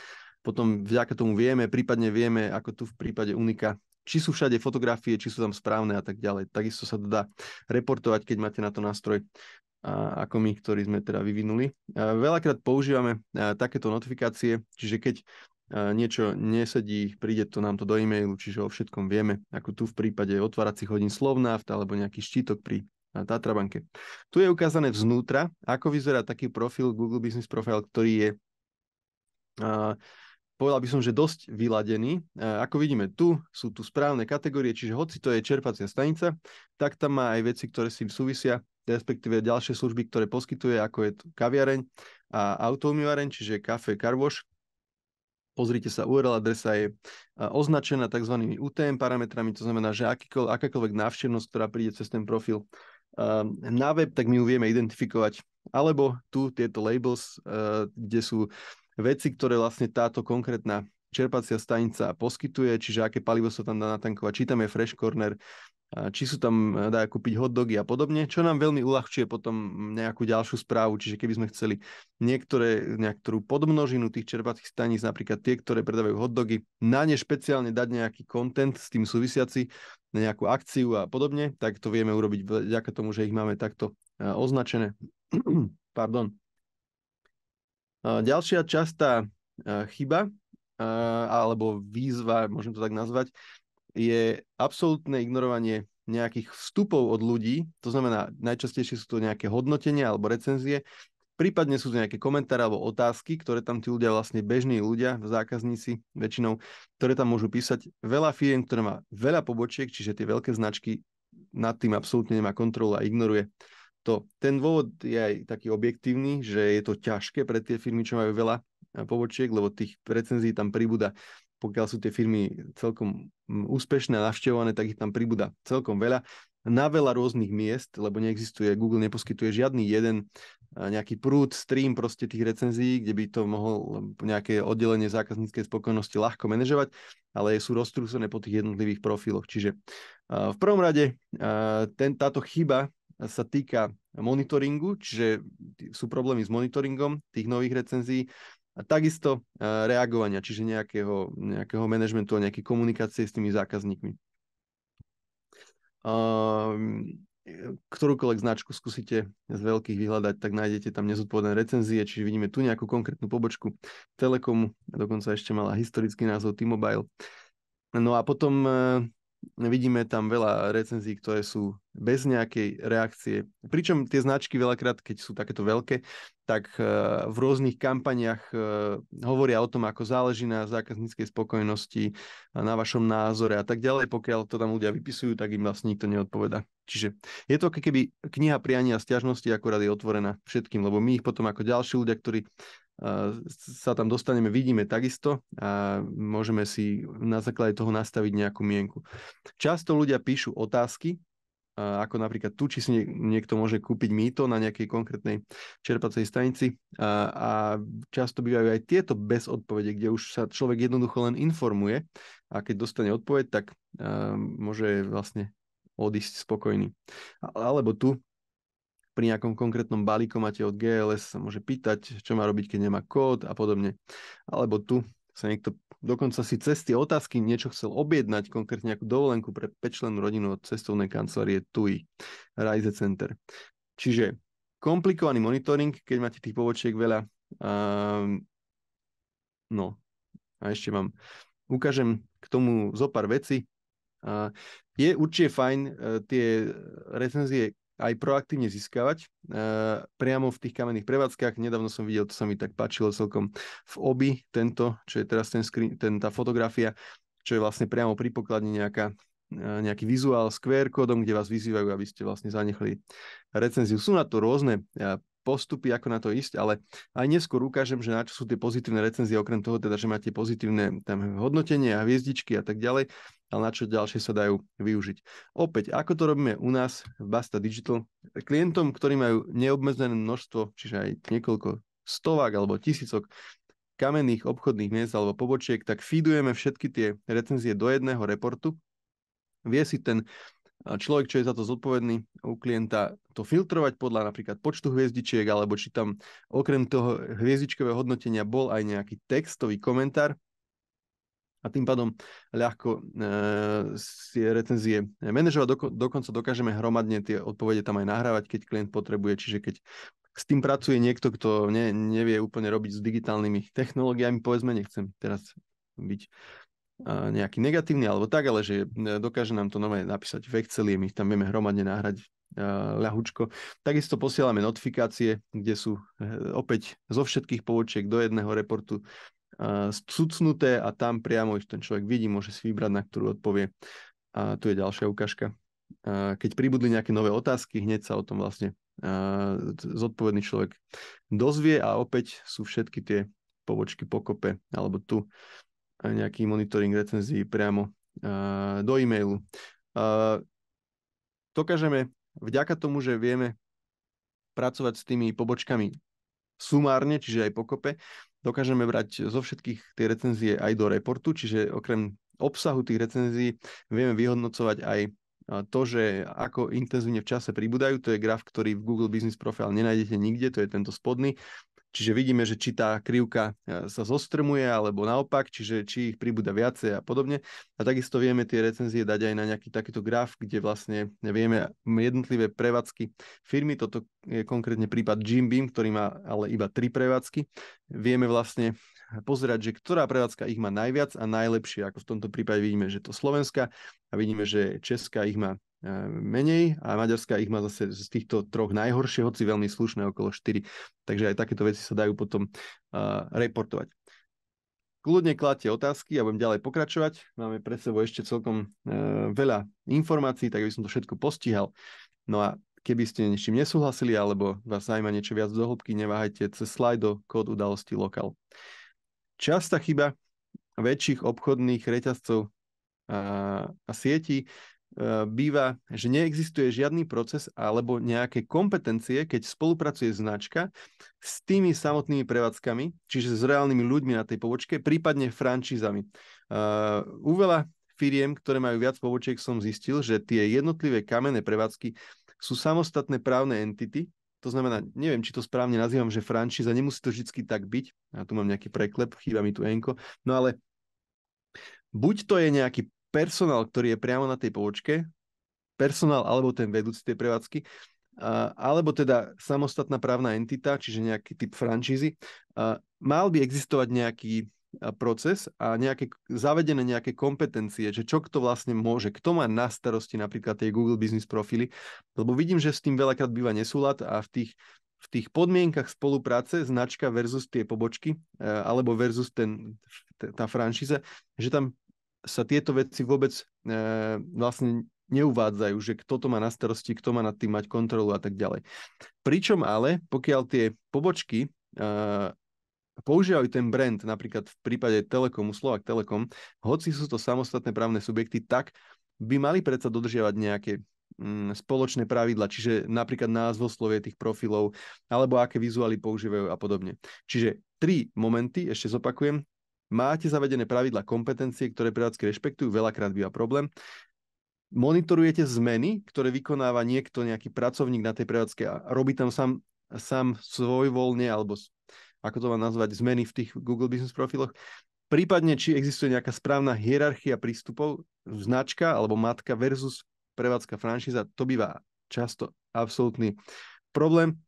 potom vďaka tomu vieme, prípadne vieme, ako tu v prípade Unika, či sú všade fotografie, či sú tam správne a tak ďalej. Takisto sa to dá reportovať, keď máte na to nástroj ako my, ktorý sme teda vyvinuli. Veľakrát používame takéto notifikácie, čiže keď niečo nesedí, príde to nám to do e-mailu, čiže o všetkom vieme, ako tu v prípade otváracích hodín Slovnaft alebo nejaký štítok pri Tatrabanke. Tu je ukázané vznútra, ako vyzerá taký profil Google Business Profile, ktorý je povedal by som, že dosť vyladený. Ako vidíme tu, sú tu správne kategórie, čiže hoci to je čerpacia stanica, tak tam má aj veci, ktoré s tým súvisia, respektíve ďalšie služby, ktoré poskytuje, ako je kaviareň a autoumývareň, čiže kafe, karvoš, pozrite sa, URL adresa je označená tzv. UTM parametrami, to znamená, že akýkoľ, akákoľvek návštevnosť, ktorá príde cez ten profil na web, tak my ju vieme identifikovať. Alebo tu tieto labels, kde sú veci, ktoré vlastne táto konkrétna čerpacia stanica poskytuje, čiže aké palivo sa tam dá natankovať, či tam je fresh corner, či sú tam, e, dá kúpiť dogy a podobne, čo nám veľmi uľahčuje potom nejakú ďalšiu správu, čiže keby sme chceli niektoré, nejakú podmnožinu tých čerpacích staníc, napríklad tie, ktoré predávajú dogy, na ne špeciálne dať nejaký content s tým súvisiaci, nejakú akciu a podobne, tak to vieme urobiť vďaka tomu, že ich máme takto e, označené. Pardon. Ďalšia častá e, chyba alebo výzva, môžem to tak nazvať, je absolútne ignorovanie nejakých vstupov od ľudí, to znamená, najčastejšie sú to nejaké hodnotenia alebo recenzie, prípadne sú to nejaké komentáre alebo otázky, ktoré tam tí ľudia, vlastne bežní ľudia, zákazníci väčšinou, ktoré tam môžu písať. Veľa firiem, ktoré má veľa pobočiek, čiže tie veľké značky, nad tým absolútne nemá kontrolu a ignoruje to. Ten dôvod je aj taký objektívny, že je to ťažké pre tie firmy, čo majú veľa eh, pobočiek, lebo tých recenzií tam pribúda pokiaľ sú tie firmy celkom mm, úspešné a navštevované, tak ich tam pribúda celkom veľa na veľa rôznych miest, lebo neexistuje, Google neposkytuje žiadny jeden e, nejaký prúd, stream proste tých recenzií, kde by to mohol mm, nejaké oddelenie zákazníckej spokojnosti ľahko manažovať, ale sú roztrúsené po tých jednotlivých profiloch. Čiže e, v prvom rade e, ten, táto chyba sa týka monitoringu, čiže sú problémy s monitoringom tých nových recenzií. A takisto e, reagovania, čiže nejakého, nejakého manažmentu a nejaké komunikácie s tými zákazníkmi. Ehm, ktorúkoľvek značku skúsite z veľkých vyhľadať, tak nájdete tam nezodpovedné recenzie, čiže vidíme tu nejakú konkrétnu pobočku Telekomu, dokonca ešte mala historický názov T-Mobile. No a potom e, vidíme tam veľa recenzií, ktoré sú bez nejakej reakcie. Pričom tie značky veľakrát, keď sú takéto veľké, tak eh, v rôznych kampaniach eh, hovoria o tom, ako záleží na zákazníckej spokojnosti, eh, na vašom názore a tak ďalej. Pokiaľ to tam ľudia vypisujú, tak im vlastne nikto neodpoveda. Čiže je to keby kniha priania a stiažnosti, akorát je otvorená všetkým, lebo my ich potom ako ďalší ľudia, ktorí sa tam dostaneme, vidíme takisto a môžeme si na základe toho nastaviť nejakú mienku. Často ľudia píšu otázky, ako napríklad tu, či si niekto môže kúpiť mýto na nejakej konkrétnej čerpacej stanici a, a často bývajú aj tieto bez odpovede, kde už sa človek jednoducho len informuje a keď dostane odpoveď, tak môže vlastne odísť spokojný. Alebo tu pri nejakom konkrétnom balíku máte od GLS sa môže pýtať, čo má robiť, keď nemá kód a podobne. Alebo tu sa niekto dokonca si cez tie otázky niečo chcel objednať, konkrétne nejakú dovolenku pre pečlenú rodinu od cestovnej kancelárie TUI, Rise Center. Čiže komplikovaný monitoring, keď máte tých pobočiek veľa. Um, no, a ešte vám ukážem k tomu zo pár veci. Uh, je určite fajn uh, tie recenzie aj proaktívne získavať eh, priamo v tých kamenných prevádzkach. Nedávno som videl, to sa mi tak páčilo celkom v obi tento, čo je teraz ten screen, ten, tá fotografia, čo je vlastne priamo pri pokladni nejaká eh, nejaký vizuál s QR kódom, kde vás vyzývajú, aby ste vlastne zanechali recenziu. Sú na to rôzne postupy, ako na to ísť, ale aj neskôr ukážem, že na čo sú tie pozitívne recenzie, okrem toho teda, že máte pozitívne tam hodnotenie a hviezdičky a tak ďalej, ale na čo ďalšie sa dajú využiť. Opäť, ako to robíme u nás v Basta Digital, klientom, ktorí majú neobmedzené množstvo, čiže aj niekoľko stovák alebo tisícok kamenných obchodných miest alebo pobočiek, tak feedujeme všetky tie recenzie do jedného reportu. Vie si ten človek, čo je za to zodpovedný u klienta, to filtrovať podľa napríklad počtu hviezdičiek, alebo či tam okrem toho hviezdičkového hodnotenia bol aj nejaký textový komentár a tým pádom ľahko e, recenzie manažovať. Doko, dokonca dokážeme hromadne tie odpovede tam aj nahrávať, keď klient potrebuje. Čiže keď s tým pracuje niekto, kto ne, nevie úplne robiť s digitálnymi technológiami, povedzme, nechcem teraz byť nejaký negatívny alebo tak, ale že e, dokáže nám to nové napísať v Exceli, my ich tam vieme hromadne nahrať e, ľahučko. Takisto posielame notifikácie, kde sú e, opäť zo všetkých pobočiek do jedného reportu cucnuté a tam priamo ich ten človek vidí, môže si vybrať, na ktorú odpovie. A tu je ďalšia ukážka. Keď pribudli nejaké nové otázky, hneď sa o tom vlastne zodpovedný človek dozvie a opäť sú všetky tie pobočky pokope alebo tu nejaký monitoring recenzií priamo uh, do e-mailu. Uh, dokážeme vďaka tomu, že vieme pracovať s tými pobočkami sumárne, čiže aj pokope, dokážeme brať zo všetkých tie recenzie aj do reportu, čiže okrem obsahu tých recenzií vieme vyhodnocovať aj to, že ako intenzívne v čase pribúdajú, to je graf, ktorý v Google Business Profile nenájdete nikde, to je tento spodný. Čiže vidíme, že či tá krivka e, sa zostrmuje alebo naopak, čiže či ich pribúda viacej a podobne. A takisto vieme tie recenzie dať aj na nejaký takýto graf, kde vlastne vieme jednotlivé prevádzky firmy. Toto je konkrétne prípad Jim Beam, ktorý má ale iba tri prevádzky. Vieme vlastne pozerať, že ktorá prevádzka ich má najviac a najlepšie, ako v tomto prípade vidíme, že to Slovenska a vidíme, že Česká ich má Ehm, menej a Maďarská ich má zase z týchto troch najhoršie, hoci veľmi slušné, okolo 4. Takže aj takéto veci sa dajú potom uh, reportovať. Kľudne kladte otázky, ja budem ďalej pokračovať. Máme pred sebou ešte celkom uh, veľa informácií, tak by som to všetko postihal. No a keby ste ničím nesúhlasili alebo vás zaujíma niečo viac do hĺbky, neváhajte cez slajdo kód udalosti lokal. Časta chyba väčších obchodných reťazcov a, a sietí Ehm, býva, že neexistuje žiadny proces alebo nejaké kompetencie, keď spolupracuje značka s tými samotnými prevádzkami, čiže s reálnymi ľuďmi na tej pobočke, prípadne frančízami. Ehm, u veľa firiem, ktoré majú viac pobočiek, som zistil, že tie jednotlivé kamenné prevádzky sú samostatné právne entity, to znamená, neviem, či to správne nazývam, že franšíza, nemusí to vždy tak byť. Ja tu mám nejaký preklep, chýba mi tu enko. No ale buď to je nejaký personál, ktorý je priamo na tej pobočke, personál alebo ten vedúci tej prevádzky, alebo teda samostatná právna entita, čiže nejaký typ franšízy, mal by existovať nejaký proces a nejaké, zavedené nejaké kompetencie, že čo kto vlastne môže, kto má na starosti napríklad tie Google Business profily, lebo vidím, že s tým veľakrát býva nesúlad a v tých, v tých podmienkach spolupráce značka versus tie pobočky alebo versus ten, tá franšíza, že tam sa tieto veci vôbec e, vlastne neuvádzajú, že kto to má na starosti, kto má nad tým mať kontrolu a tak ďalej. Pričom ale, pokiaľ tie pobočky e, používajú ten brand, napríklad v prípade Telekomu, Slovak Telekom, hoci sú to samostatné právne subjekty, tak by mali predsa dodržiavať nejaké mm, spoločné pravidla, čiže napríklad názvo slovie tých profilov, alebo aké vizuály používajú a podobne. Čiže tri momenty, ešte zopakujem. Máte zavedené pravidla kompetencie, ktoré prevádzky rešpektujú, veľakrát býva problém. Monitorujete zmeny, ktoré vykonáva niekto, nejaký pracovník na tej prevádzke a robí tam sám, sám svoj voľne, alebo ako to mám nazvať, zmeny v tých Google Business profiloch. Prípadne, či existuje nejaká správna hierarchia prístupov, značka alebo matka versus prevádzka franšíza, to býva často absolútny problém.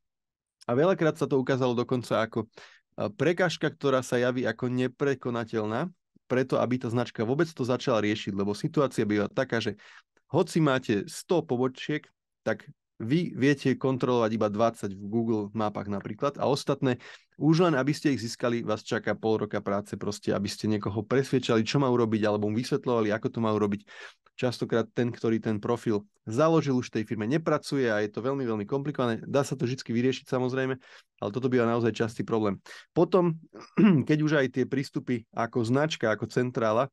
A veľakrát sa to ukázalo dokonca ako prekažka, ktorá sa javí ako neprekonateľná, preto aby tá značka vôbec to začala riešiť, lebo situácia býva taká, že hoci máte 100 pobočiek, tak vy viete kontrolovať iba 20 v Google mapách napríklad a ostatné, už len aby ste ich získali, vás čaká pol roka práce proste, aby ste niekoho presvedčali, čo má urobiť, alebo mu vysvetľovali, ako to má urobiť. Častokrát ten, ktorý ten profil založil už v tej firme, nepracuje a je to veľmi, veľmi komplikované. Dá sa to vždy vyriešiť samozrejme, ale toto býva naozaj častý problém. Potom, keď už aj tie prístupy ako značka, ako centrála,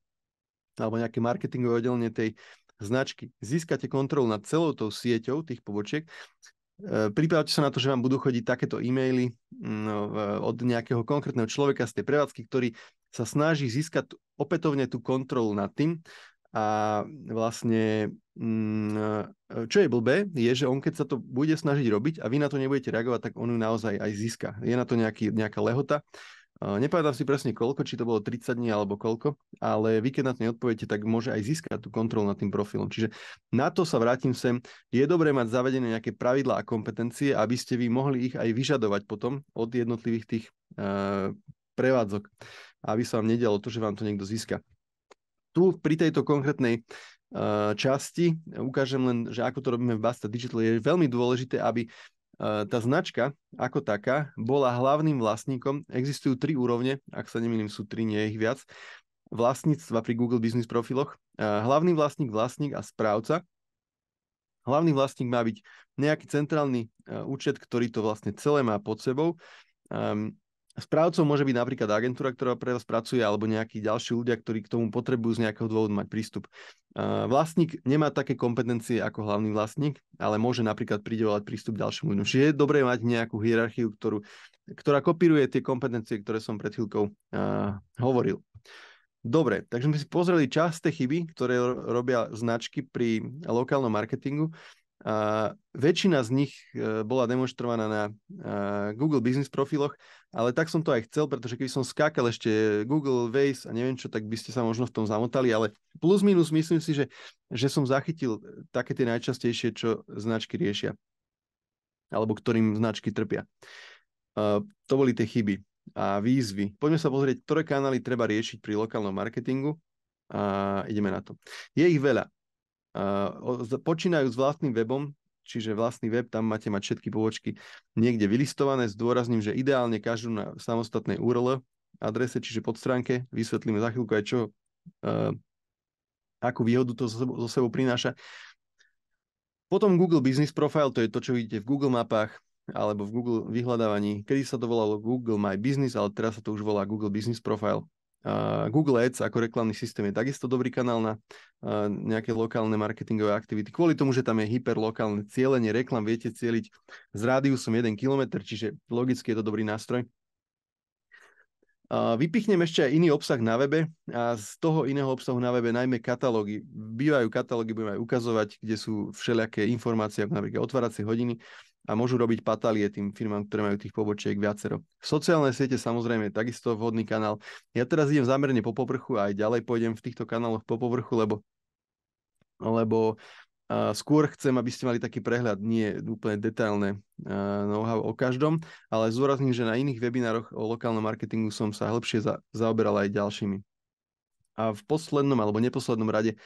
alebo nejaké marketingové oddelenie tej značky, získate kontrolu nad celou tou sieťou tých pobočiek, e, Pripravte sa na to, že vám budú chodiť takéto e-maily mm, no, e, od nejakého konkrétneho človeka z tej prevádzky, ktorý sa snaží získať opätovne tú kontrolu nad tým, a vlastne, mm, e, čo je blbé, je, že on keď sa to bude snažiť robiť a vy na to nebudete reagovať, tak on ju naozaj aj získa. Je na to nejaký, nejaká lehota. E, nepamätám si presne koľko, či to bolo 30 dní alebo koľko, ale vy keď na to neodpoviete, tak môže aj získať tú kontrolu nad tým profilom. Čiže na to sa vrátim sem. Je dobré mať zavedené nejaké pravidlá a kompetencie, aby ste vy mohli ich aj vyžadovať potom od jednotlivých tých uh, prevádzok, aby sa vám nedialo to, že vám to niekto získa tu pri tejto konkrétnej eh, časti ukážem len, že ako to robíme v Basta Digital, je veľmi dôležité, aby eh, tá značka ako taká bola hlavným vlastníkom. Existujú tri úrovne, ak sa nemýlim, sú tri, nie je ich viac, vlastníctva pri Google Business profiloch. Eh, hlavný vlastník, vlastník a správca. Hlavný vlastník má byť nejaký centrálny účet, ktorý to vlastne celé má pod sebou. Ehm, Správcom môže byť napríklad agentúra, ktorá pre vás pracuje, alebo nejakí ďalší ľudia, ktorí k tomu potrebujú z nejakého dôvodu mať prístup. Vlastník nemá také kompetencie ako hlavný vlastník, ale môže napríklad pridelovať prístup ďalším ľuďom. Čiže je dobré mať nejakú hierarchiu, ktorú, ktorá kopíruje tie kompetencie, ktoré som pred chvíľkou uh, hovoril. Dobre, takže sme si pozreli časté chyby, ktoré robia značky pri lokálnom marketingu. A väčšina z nich e, bola demonstrovaná na e, Google Business profiloch, ale tak som to aj chcel, pretože keby som skákal ešte Google, Waze a neviem čo, tak by ste sa možno v tom zamotali, ale plus minus myslím si, že, že som zachytil také tie najčastejšie, čo značky riešia alebo ktorým značky trpia. E, to boli tie chyby a výzvy. Poďme sa pozrieť, ktoré kanály treba riešiť pri lokálnom marketingu a ideme na to. Je ich veľa. Počínajú s vlastným webom, čiže vlastný web, tam máte mať všetky pobočky niekde vylistované. Zdôrazním, že ideálne každú na samostatnej URL adrese, čiže pod stránke. Vysvetlíme za chvíľku aj čo, uh, akú výhodu to zo sebou, zo sebou prináša. Potom Google Business Profile, to je to, čo vidíte v Google mapách alebo v Google vyhľadávaní. Kedy sa to volalo Google My Business, ale teraz sa to už volá Google Business Profile. Google Ads ako reklamný systém je takisto dobrý kanál na nejaké lokálne marketingové aktivity. Kvôli tomu, že tam je hyperlokálne cieľenie reklam, viete cieliť s rádiusom 1 km, čiže logicky je to dobrý nástroj. Vypichnem ešte aj iný obsah na webe a z toho iného obsahu na webe najmä katalógy. Bývajú katalógy, budem aj ukazovať, kde sú všelijaké informácie, ako napríklad otváracie hodiny a môžu robiť patalie tým firmám, ktoré majú tých pobočiek viacero. Sociálne siete samozrejme takisto vhodný kanál. Ja teraz idem zámerne po povrchu a aj ďalej pôjdem v týchto kanáloch po povrchu, lebo, lebo uh, skôr chcem, aby ste mali taký prehľad, nie úplne detailné uh, know-how o každom, ale zúrazním, že na iných webinároch o lokálnom marketingu som sa hĺbšie za, zaoberal aj ďalšími. A v poslednom alebo neposlednom rade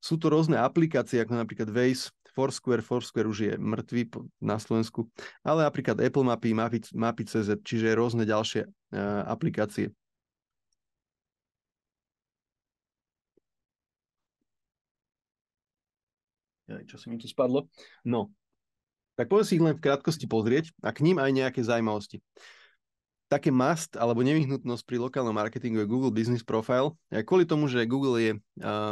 sú to rôzne aplikácie, ako napríklad Waze, Foursquare, Foursquare už je mŕtvý na Slovensku, ale napríklad Apple mapy, mapy, mapy CZ, čiže rôzne ďalšie e, aplikácie. Čo si mi tu spadlo? No, tak poďme si ich len v krátkosti pozrieť a k ním aj nejaké zaujímavosti. Uh, také must alebo nevyhnutnosť pri lokálnom marketingu je Google Business Profile. A kvôli tomu, že Google je,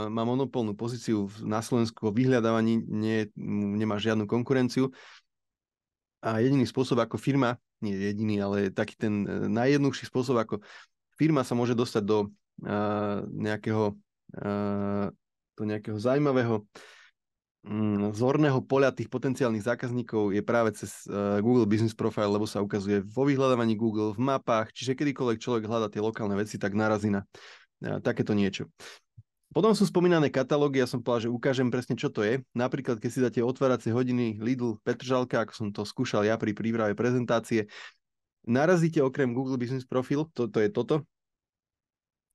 má monopolnú pozíciu na Slovensku vo vyhľadávaní, nie, nemá žiadnu konkurenciu. A jediný spôsob, ako firma, nie jediný, ale taký ten e, najjednoduchší spôsob, ako firma sa môže dostať do uh, nejakého, uh, do nejakého zaujímavého Mm, zorného poľa tých potenciálnych zákazníkov je práve cez e, Google Business Profile, lebo sa ukazuje vo vyhľadávaní Google, v mapách, čiže kedykoľvek človek hľadá tie lokálne veci, tak narazí na e, takéto niečo. Potom sú spomínané katalógy, ja som povedal, že ukážem presne, čo to je. Napríklad, keď si dáte otváracie hodiny Lidl Petržalka, ako som to skúšal ja pri príprave prezentácie, narazíte okrem Google Business Profil, to, to je toto,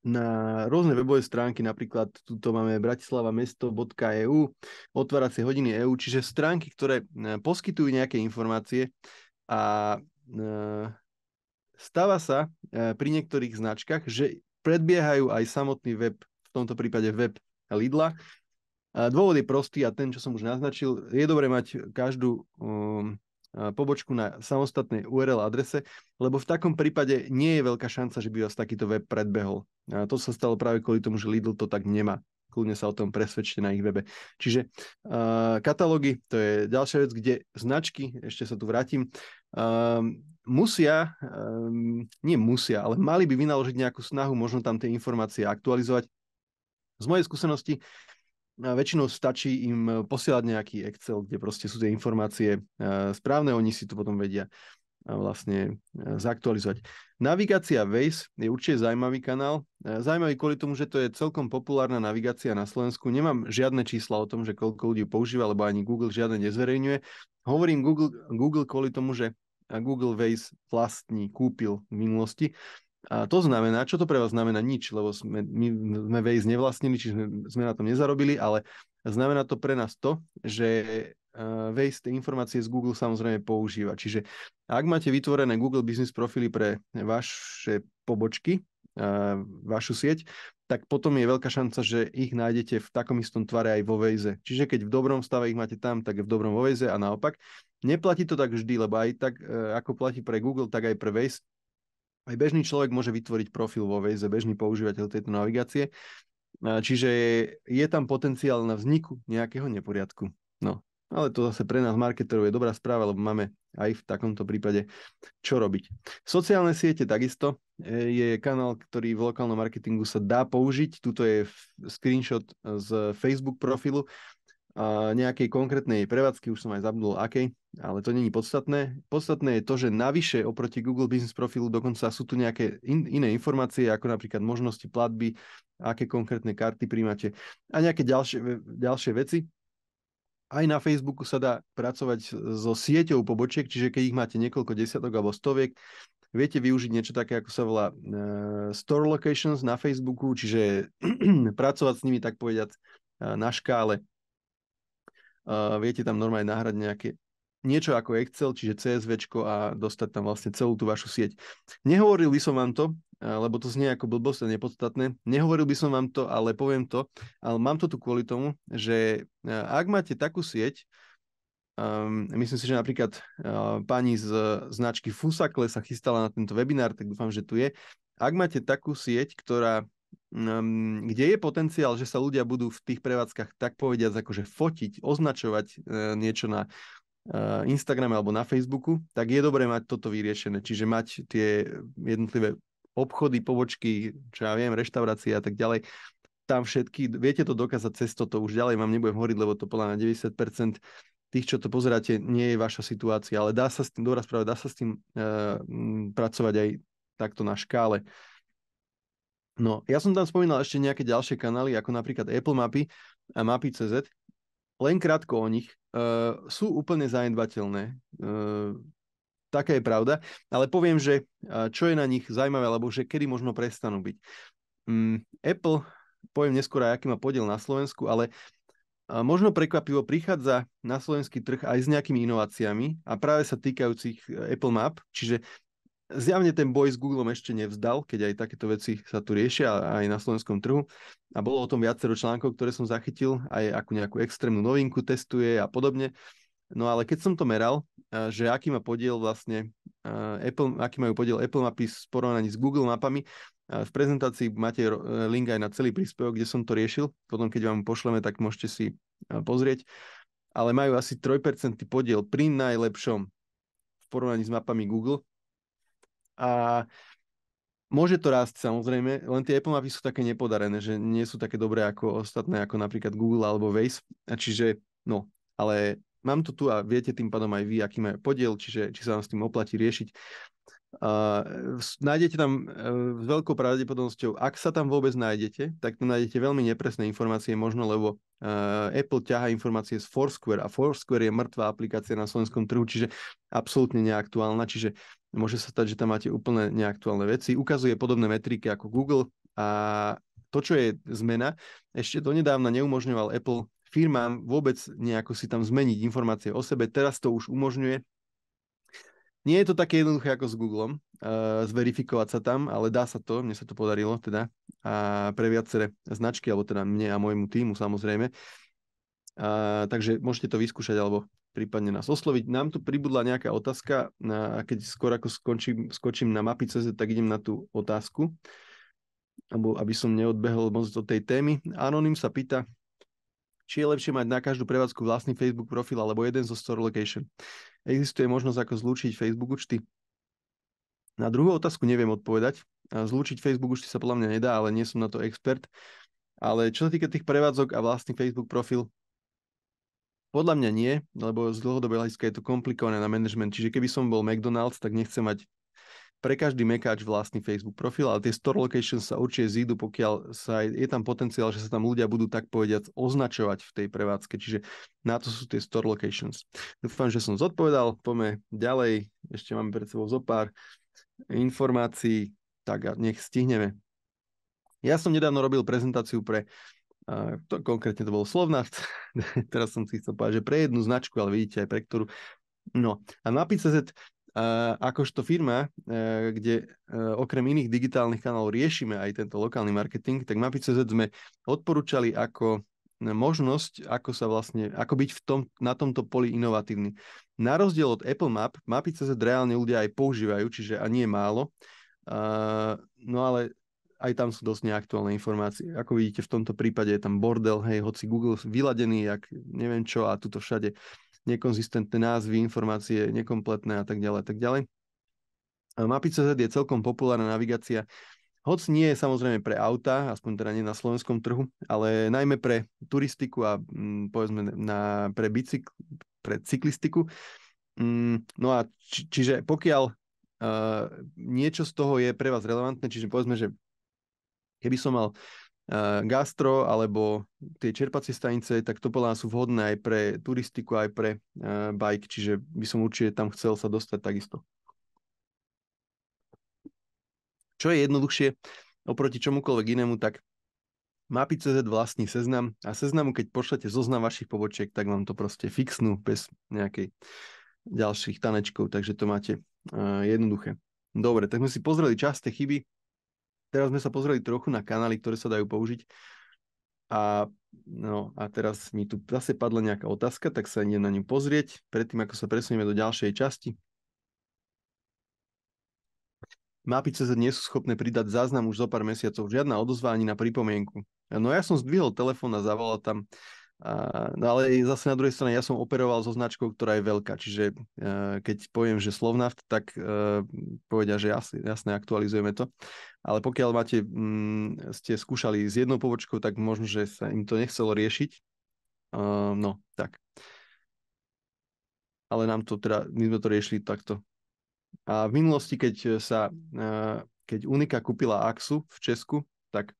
na rôzne webové stránky, napríklad tuto máme bratislavamesto.eu, otváracie hodiny EU, čiže stránky, ktoré e, poskytujú nejaké informácie a e, stáva sa e, pri niektorých značkách, že predbiehajú aj samotný web, v tomto prípade web Lidla. Dôvod je prostý a ten, čo som už naznačil, je dobre mať každú um, pobočku na samostatnej URL adrese, lebo v takom prípade nie je veľká šanca, že by vás takýto web predbehol. A to sa stalo práve kvôli tomu, že Lidl to tak nemá. Kľudne sa o tom presvedčte na ich webe. Čiže uh, katalógy, to je ďalšia vec, kde značky, ešte sa tu vrátim, uh, musia, um, nie musia, ale mali by vynaložiť nejakú snahu, možno tam tie informácie aktualizovať. Z mojej skúsenosti väčšinou stačí im e, posielať nejaký Excel, kde proste sú tie informácie e, správne, oni si to potom vedia e, vlastne zaktualizovať. Navigácia Waze je určite zaujímavý kanál. Zaujímavý kvôli tomu, že to je celkom populárna navigácia na Slovensku. Nemám žiadne čísla o tom, že koľko ľudí používa, lebo ani Google žiadne nezverejňuje. Hovorím Google, Google kvôli tomu, že Google Waze vlastní, kúpil v minulosti a to znamená, čo to pre vás znamená? Nič, lebo sme, my sme VEIS nevlastnili, čiže sme, sme na tom nezarobili, ale znamená to pre nás to, že uh, e, VEIS tie informácie z Google samozrejme používa. Čiže ak máte vytvorené Google Business profily pre vaše pobočky, e, vašu sieť, tak potom je veľká šanca, že ich nájdete v takom istom tvare aj vo vejze. Čiže keď v dobrom stave ich máte tam, tak je v dobrom vo vejze a naopak. Neplatí to tak vždy, lebo aj tak, e, ako platí pre Google, tak aj pre Waze aj bežný človek môže vytvoriť profil vo Waze, bežný používateľ tejto navigácie. Čiže je, je tam potenciál na vzniku nejakého neporiadku. No, ale to zase pre nás marketerov je dobrá správa, lebo máme aj v takomto prípade čo robiť. Sociálne siete takisto e, je kanál, ktorý v lokálnom marketingu sa dá použiť. Tuto je screenshot z Facebook profilu nejakej konkrétnej prevádzky, už som aj zabudol akej, ale to není podstatné. Podstatné je to, že navyše oproti Google Business profilu dokonca sú tu nejaké in, iné informácie, ako napríklad možnosti platby, aké konkrétne karty príjmate a nejaké ďalšie, ďalšie veci. Aj na Facebooku sa dá pracovať so sieťou pobočiek, čiže keď ich máte niekoľko desiatok alebo stoviek, viete využiť niečo také, ako sa volá uh, store locations na Facebooku, čiže pracovať s nimi, tak povedať, eh, na škále uh, viete tam normálne nahrať nejaké niečo ako Excel, čiže CSV a dostať tam vlastne celú tú vašu sieť. Nehovoril by som vám to, lebo to znie ako blbosť a nepodstatné. Nehovoril by som vám to, ale poviem to. Ale mám to tu kvôli tomu, že ak máte takú sieť, um, myslím si, že napríklad uh, pani z značky Fusakle sa chystala na tento webinár, tak dúfam, že tu je. Ak máte takú sieť, ktorá um, kde je potenciál, že sa ľudia budú v tých prevádzkach tak povediať, akože fotiť, označovať uh, niečo na uh, Instagrame alebo na Facebooku, tak je dobré mať toto vyriešené. Čiže mať tie jednotlivé obchody, pobočky, čo ja viem, reštaurácie a tak ďalej, tam všetky, viete to dokázať cez toto, už ďalej vám nebudem hovoriť, lebo to podľa na 90% tých, čo to pozeráte, nie je vaša situácia, ale dá sa s tým, dobrá správa, dá sa s tým e, pracovať aj takto na škále. No, ja som tam spomínal ešte nejaké ďalšie kanály, ako napríklad Apple Mapy a Mapy.cz. Len krátko o nich. Uh, sú úplne zanedbateľné. Uh, taká je pravda. Ale poviem, že uh, čo je na nich zaujímavé, alebo že kedy možno prestanú byť. Um, Apple, poviem neskôr aj, aký má podiel na Slovensku, ale možno prekvapivo prichádza na slovenský trh aj s nejakými inováciami a práve sa týkajúcich e, Apple Map, čiže zjavne ten boj s Googlem ešte nevzdal, keď aj takéto veci sa tu riešia aj na slovenskom trhu. A bolo o tom viacero článkov, ktoré som zachytil, aj ako nejakú extrémnu novinku testuje a podobne. No ale keď som to meral, že aký má podiel vlastne Apple, aký majú podiel Apple mapy v porovnaní s Google mapami, v prezentácii máte e, link aj na celý príspevok, kde som to riešil. Potom, keď vám pošleme, tak môžete si pozrieť. Ale majú asi 3% podiel pri najlepšom v porovnaní s mapami Google a Môže to rásť samozrejme, len tie Apple mapy sú také nepodarené, že nie sú také dobré ako ostatné, ako napríklad Google alebo Waze. A čiže, no, ale mám to tu a viete tým pádom aj vy, aký majú podiel, čiže či sa vám s tým oplatí riešiť. Uh, nájdete tam uh, s veľkou pravdepodobnosťou, ak sa tam vôbec nájdete, tak tam nájdete veľmi nepresné informácie, možno lebo uh, Apple ťaha informácie z Foursquare a Foursquare je mŕtva aplikácia na slovenskom trhu, čiže absolútne neaktuálna, čiže Môže sa stať, že tam máte úplne neaktuálne veci. Ukazuje podobné metriky ako Google a to, čo je zmena, ešte donedávna neumožňoval Apple firmám vôbec nejako si tam zmeniť informácie o sebe. Teraz to už umožňuje. Nie je to také jednoduché ako s Googlem, uh, eh, zverifikovať sa tam, ale dá sa to, mne sa to podarilo teda a pre viaceré značky, alebo teda mne a môjmu týmu samozrejme. Uh, takže môžete to vyskúšať, alebo prípadne nás osloviť. Nám tu pribudla nejaká otázka, a keď skôr ako skončím, skočím na mapy CZ, tak idem na tú otázku, alebo aby som neodbehol moc od tej témy. Anonym sa pýta, či je lepšie mať na každú prevádzku vlastný Facebook profil alebo jeden zo store location. Existuje možnosť, ako zlúčiť Facebook účty? Na druhú otázku neviem odpovedať. Zlúčiť Facebook účty sa podľa mňa nedá, ale nie som na to expert. Ale čo sa týka tých prevádzok a vlastný Facebook profil, podľa mňa nie, lebo z dlhodobého hľadiska je to komplikované na management. Čiže keby som bol McDonald's, tak nechcem mať pre každý mekáč vlastný Facebook profil, ale tie store locations sa určite zídu, pokiaľ sa, je tam potenciál, že sa tam ľudia budú tak povediať označovať v tej prevádzke. Čiže na to sú tie store locations. Dúfam, že som zodpovedal. Poďme ďalej. Ešte máme pred sebou zo pár informácií. Tak a nech stihneme. Ja som nedávno robil prezentáciu pre a to, konkrétne to bol Slovnaft, teraz som si chcel povedať, že pre jednu značku, ale vidíte aj pre ktorú. No a na PCZ Uh, akožto firma, uh, kde uh, okrem iných digitálnych kanálov riešime aj tento lokálny marketing, tak PCZ sme odporúčali ako možnosť, ako sa vlastne, ako byť v tom, na tomto poli inovatívny. Na rozdiel od Apple Map, CZ reálne ľudia aj používajú, čiže a nie málo. no ale aj tam sú dosť neaktuálne informácie. Ako vidíte, v tomto prípade je tam bordel, hej, hoci Google vyladený, jak neviem čo a tuto všade nekonzistentné názvy, informácie nekompletné a tak ďalej, tak ďalej. Mapy.cz je celkom populárna navigácia, hoc nie je samozrejme pre auta, aspoň teda nie na slovenskom trhu, ale najmä pre turistiku a mm, povedzme na, pre, bicykl, pre cyklistiku. Mm, no a či, čiže pokiaľ uh, niečo z toho je pre vás relevantné, čiže povedzme, že Keby som mal e, gastro alebo tie čerpacie stanice, tak to podľa sú vhodné aj pre turistiku, aj pre e, bike, čiže by som určite tam chcel sa dostať takisto. Čo je jednoduchšie oproti čomukoľvek inému, tak mapy CZ vlastní seznam a seznamu, keď pošlete zoznam vašich pobočiek, tak vám to proste fixnú bez nejakej ďalších tanečkov, takže to máte e, jednoduché. Dobre, tak sme si pozreli časté chyby, teraz sme sa pozreli trochu na kanály, ktoré sa dajú použiť. A, no, a teraz mi tu zase padla nejaká otázka, tak sa idem na ňu pozrieť, predtým ako sa presunieme do ďalšej časti. Mapy CZ nie sú schopné pridať záznam už zo pár mesiacov, žiadna odozva ani na pripomienku. No ja som zdvihol telefón a zavolal tam, a, no ale zase na druhej strane ja som operoval so značkou, ktorá je veľká, čiže e, keď poviem, že Slovnaft, tak e, povedia, že jasne, jasne aktualizujeme to ale pokiaľ máte, mm, ste skúšali s jednou pobočkou, tak možno, že sa im to nechcelo riešiť. Uh, no, tak. Ale nám to teda, my sme to riešili takto. A v minulosti, keď sa, uh, keď Unika kúpila Axu v Česku, tak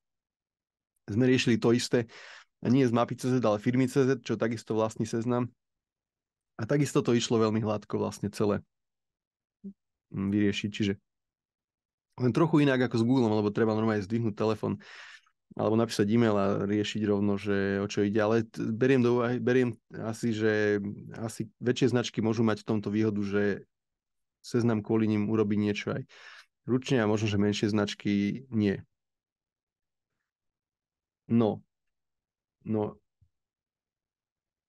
sme riešili to isté. Nie z Mapy CZ, ale firmy CZ, čo takisto vlastní seznam. A takisto to išlo veľmi hladko vlastne celé mm, vyriešiť. Čiže len trochu inak ako s Googlem, lebo treba normálne zdvihnúť telefon alebo napísať e-mail a riešiť rovno, že o čo ide. Ale beriem do beriem asi, že asi väčšie značky môžu mať v tomto výhodu, že seznam kvôli ním urobí niečo aj ručne a možno, že menšie značky nie. No. No.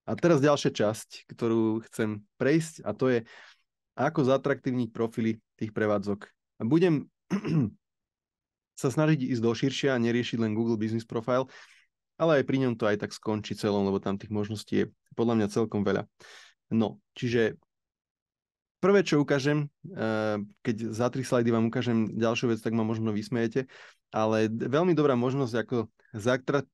A teraz ďalšia časť, ktorú chcem prejsť a to je, ako zatraktívniť profily tých prevádzok. A budem sa snažiť ísť do širšia a neriešiť len Google Business Profile, ale aj pri ňom to aj tak skončí celom, lebo tam tých možností je podľa mňa celkom veľa. No, čiže prvé, čo ukážem, eh, keď za tri slajdy vám ukážem ďalšiu vec, tak ma možno vysmejete, ale veľmi dobrá možnosť, ako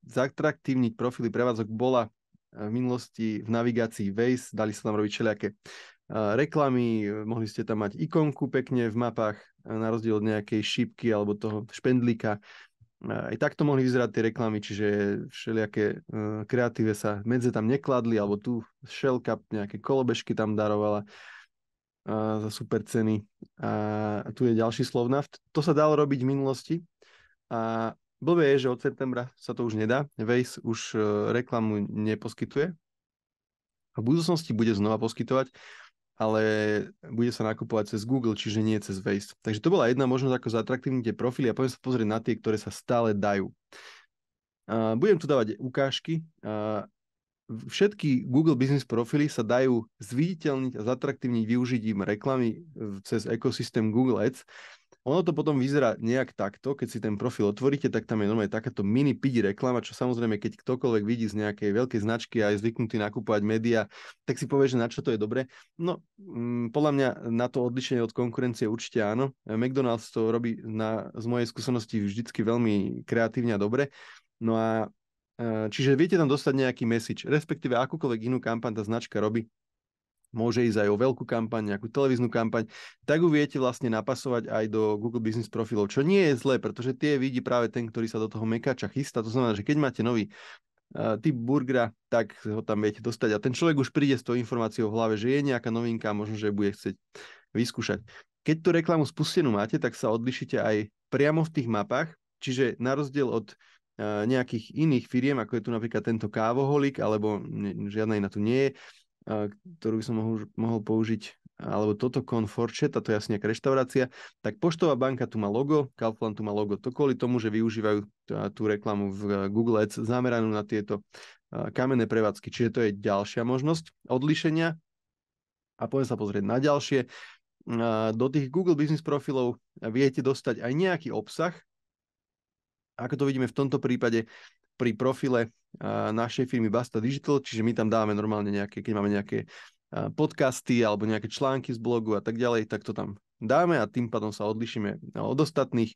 zaktraktívniť profily prevádzok bola eh, v minulosti v navigácii Waze, dali sa tam robiť všelijaké eh, reklamy, mohli ste tam mať ikonku pekne v mapách, Eh, na rozdiel od nejakej šípky alebo toho špendlíka. Eh, aj takto mohli vyzerať tie reklamy, čiže všelijaké eh, kreatíve sa medze tam nekladli, alebo tu šelka, nejaké kolobežky tam darovala za super ceny. A tu je ďalší Slovnaft. To sa dalo robiť v minulosti. A blbé je, že od septembra sa to už nedá. Vejs už reklamu neposkytuje. A v budúcnosti bude znova poskytovať ale bude sa nakupovať cez Google, čiže nie cez Waze. Takže to bola jedna možnosť, ako zatraktívniť tie profily a poďme sa pozrieť na tie, ktoré sa stále dajú. Uh, budem tu dávať ukážky. Uh, všetky Google Business profily sa dajú zviditeľniť a zatraktívniť využitím reklamy cez ekosystém Google Ads. Ono to potom vyzerá nejak takto, keď si ten profil otvoríte, tak tam je normálne takáto mini pidi reklama, čo samozrejme, keď ktokoľvek vidí z nejakej veľkej značky a je zvyknutý nakupovať médiá, tak si povie, že na čo to je dobre. No, m, mm, podľa mňa na to odlišenie od konkurencie určite áno. McDonald's to robí na, z mojej skúsenosti vždycky veľmi kreatívne a dobre. No a e, Čiže viete tam dostať nejaký message, respektíve akúkoľvek inú kampaň tá značka robí, môže ísť aj o veľkú kampaň, nejakú televíznu kampaň, tak ju viete vlastne napasovať aj do Google Business profilov, čo nie je zlé, pretože tie vidí práve ten, ktorý sa do toho mekača chystá. To znamená, že keď máte nový uh, typ burgera, tak ho tam viete dostať a ten človek už príde s tou informáciou v hlave, že je nejaká novinka a možno, že bude chcieť vyskúšať. Keď tú reklamu spustenú máte, tak sa odlišíte aj priamo v tých mapách, čiže na rozdiel od uh, nejakých iných firiem, ako je tu napríklad tento kávoholik, alebo žiadna iná tu nie je, ktorú by som mohol, mohol použiť, alebo toto Confortche, táto jasne reštaurácia, tak Poštová banka tu má logo, Kaufland tu má logo. To kvôli tomu, že využívajú tú reklamu v eh, Google Ads zameranú na tieto eh, kamenné prevádzky. Čiže to je ďalšia možnosť odlišenia. A poďme sa pozrieť na ďalšie. Eh, do tých Google Business profilov viete dostať aj nejaký obsah, ako to vidíme v tomto prípade pri profile eh, našej firmy Basta Digital, čiže my tam dáme normálne nejaké, keď máme nejaké eh, podcasty alebo nejaké články z blogu a tak ďalej, tak to tam dáme a tým pádom sa odlišíme eh, od ostatných.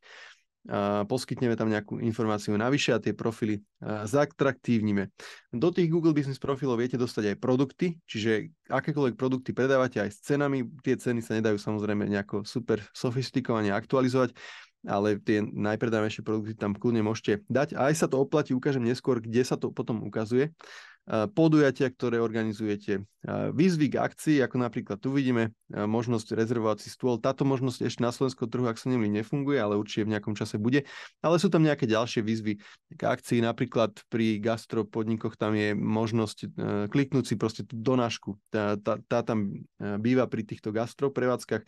A poskytneme tam nejakú informáciu navyše a tie profily zaktraktívnime. Do tých Google Business profilov viete dostať aj produkty, čiže akékoľvek produkty predávate aj s cenami. Tie ceny sa nedajú samozrejme nejako super sofistikovane aktualizovať, ale tie najpredávajšie produkty tam kľudne môžete dať. Aj sa to oplatí, ukážem neskôr, kde sa to potom ukazuje. Podujatia, ktoré organizujete, výzvy k akcii, ako napríklad tu vidíme možnosť rezervovať si stôl. Táto možnosť ešte na Slovensku trhu, ak sa nemýlim, nefunguje, ale určite v nejakom čase bude. Ale sú tam nejaké ďalšie výzvy k akcii. Napríklad pri gastropodnikoch tam je možnosť e, kliknúť si proste tú donášku. Tá, tá, tá tam e, býva pri týchto gastroprevádzkach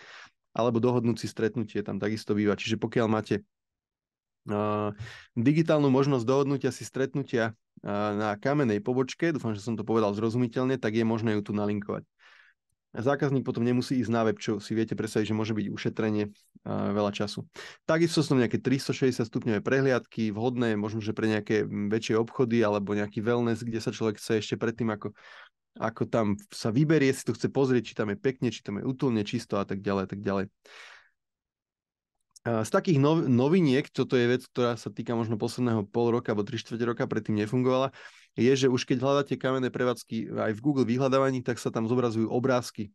alebo dohodnúť si stretnutie tam takisto býva. Čiže pokiaľ máte uh, digitálnu možnosť dohodnutia si stretnutia uh, na kamenej pobočke, dúfam, že som to povedal zrozumiteľne, tak je možné ju tu nalinkovať. Zákazník potom nemusí ísť na web, čo si viete predstaviť, že môže byť ušetrenie uh, veľa času. Takisto sú nejaké 360 stupňové prehliadky, vhodné možno, že pre nejaké väčšie obchody alebo nejaký wellness, kde sa človek chce ešte predtým, ako ako tam sa vyberie, si to chce pozrieť, či tam je pekne, či tam je útulne, čisto a tak ďalej, a tak ďalej. Z takých nov, noviniek, toto je vec, ktorá sa týka možno posledného pol roka alebo tri čtvrte roka, predtým nefungovala, je, že už keď hľadáte kamenné prevádzky aj v Google vyhľadávaní, tak sa tam zobrazujú obrázky.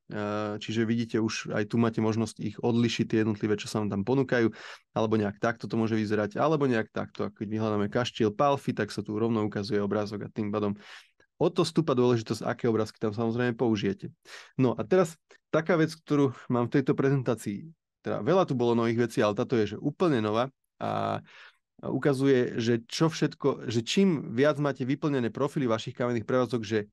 Čiže vidíte už, aj tu máte možnosť ich odlišiť, tie jednotlivé, čo sa vám tam ponúkajú, alebo nejak takto to môže vyzerať, alebo nejak takto. A keď vyhľadáme kaštiel Palfi, tak sa tu rovno ukazuje obrázok a tým pádom o to stúpa dôležitosť, aké obrázky tam samozrejme použijete. No a teraz taká vec, ktorú mám v tejto prezentácii. Teda veľa tu bolo nových vecí, ale táto je že úplne nová a ukazuje, že čo všetko, že čím viac máte vyplnené profily vašich kamenných prevádzok, že e,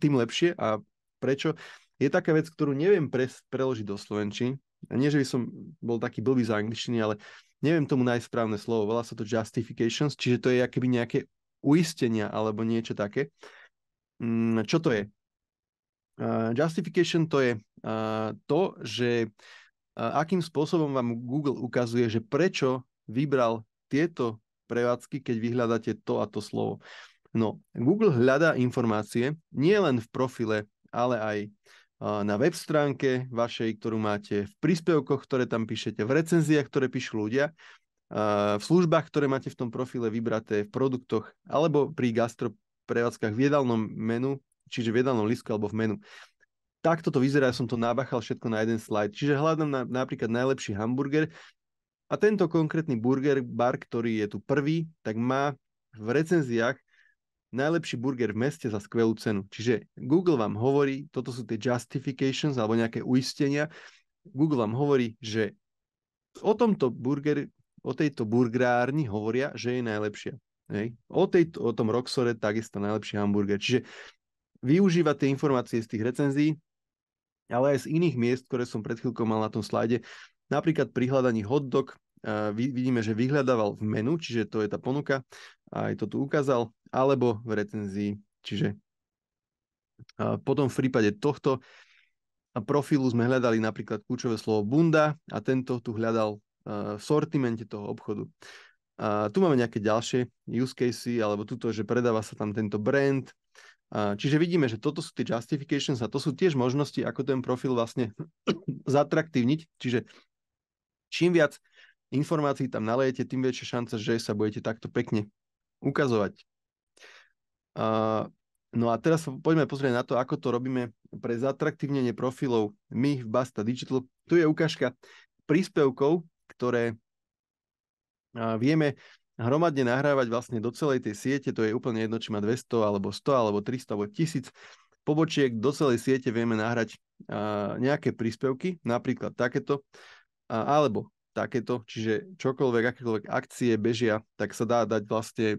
tým lepšie a prečo. Je taká vec, ktorú neviem pre, preložiť do Slovenčiny. Nie, že by som bol taký blbý za angličtiny, ale neviem tomu nájsť správne slovo. Volá sa to justifications, čiže to je akéby nejaké uistenia alebo niečo také. Mm, čo to je? Justification to je to, že akým spôsobom vám Google ukazuje, že prečo vybral tieto prevádzky, keď vyhľadáte to a to slovo. No, Google hľadá informácie nie len v profile, ale aj na web stránke vašej, ktorú máte, v príspevkoch, ktoré tam píšete, v recenziách, ktoré píšu ľudia v službách, ktoré máte v tom profile vybraté, v produktoch alebo pri gastroprevádzkach v jedálnom menu, čiže v jedálnom listku alebo v menu. Takto to vyzerá, ja som to nabachal všetko na jeden slide. Čiže hľadám na, napríklad najlepší hamburger a tento konkrétny burger bar, ktorý je tu prvý, tak má v recenziách najlepší burger v meste za skvelú cenu. Čiže Google vám hovorí, toto sú tie justifications alebo nejaké uistenia, Google vám hovorí, že o tomto burger, o tejto burgerárni hovoria, že je najlepšia. Hej. O, tejto, o tom Roxore takisto najlepší hamburger. Čiže využíva tie informácie z tých recenzií, ale aj z iných miest, ktoré som pred chvíľkou mal na tom slajde. Napríklad pri hľadaní hotdog dog vidíme, že vyhľadával v menu, čiže to je tá ponuka, aj to tu ukázal, alebo v recenzii, čiže potom v prípade tohto profilu sme hľadali napríklad kľúčové slovo bunda a tento tu hľadal Eh, v sortimente toho obchodu. A tu máme nejaké ďalšie use casey, alebo tuto, že predáva sa tam tento brand. A čiže vidíme, že toto sú tie justifications a to sú tiež možnosti, ako ten profil vlastne zatraktívniť. Čiže čím viac informácií tam nalejete, tým väčšia šanca, že sa budete takto pekne ukazovať. A, no a teraz poďme pozrieť na to, ako to robíme pre zatraktívnenie profilov my v Basta Digital. Tu je ukážka príspevkov ktoré vieme hromadne nahrávať vlastne do celej tej siete, to je úplne jedno, či má 200 alebo 100 alebo 300 alebo 1000 pobočiek, do celej siete vieme nahrať nejaké príspevky, napríklad takéto, alebo takéto, čiže čokoľvek, akékoľvek akcie bežia, tak sa dá dať vlastne e,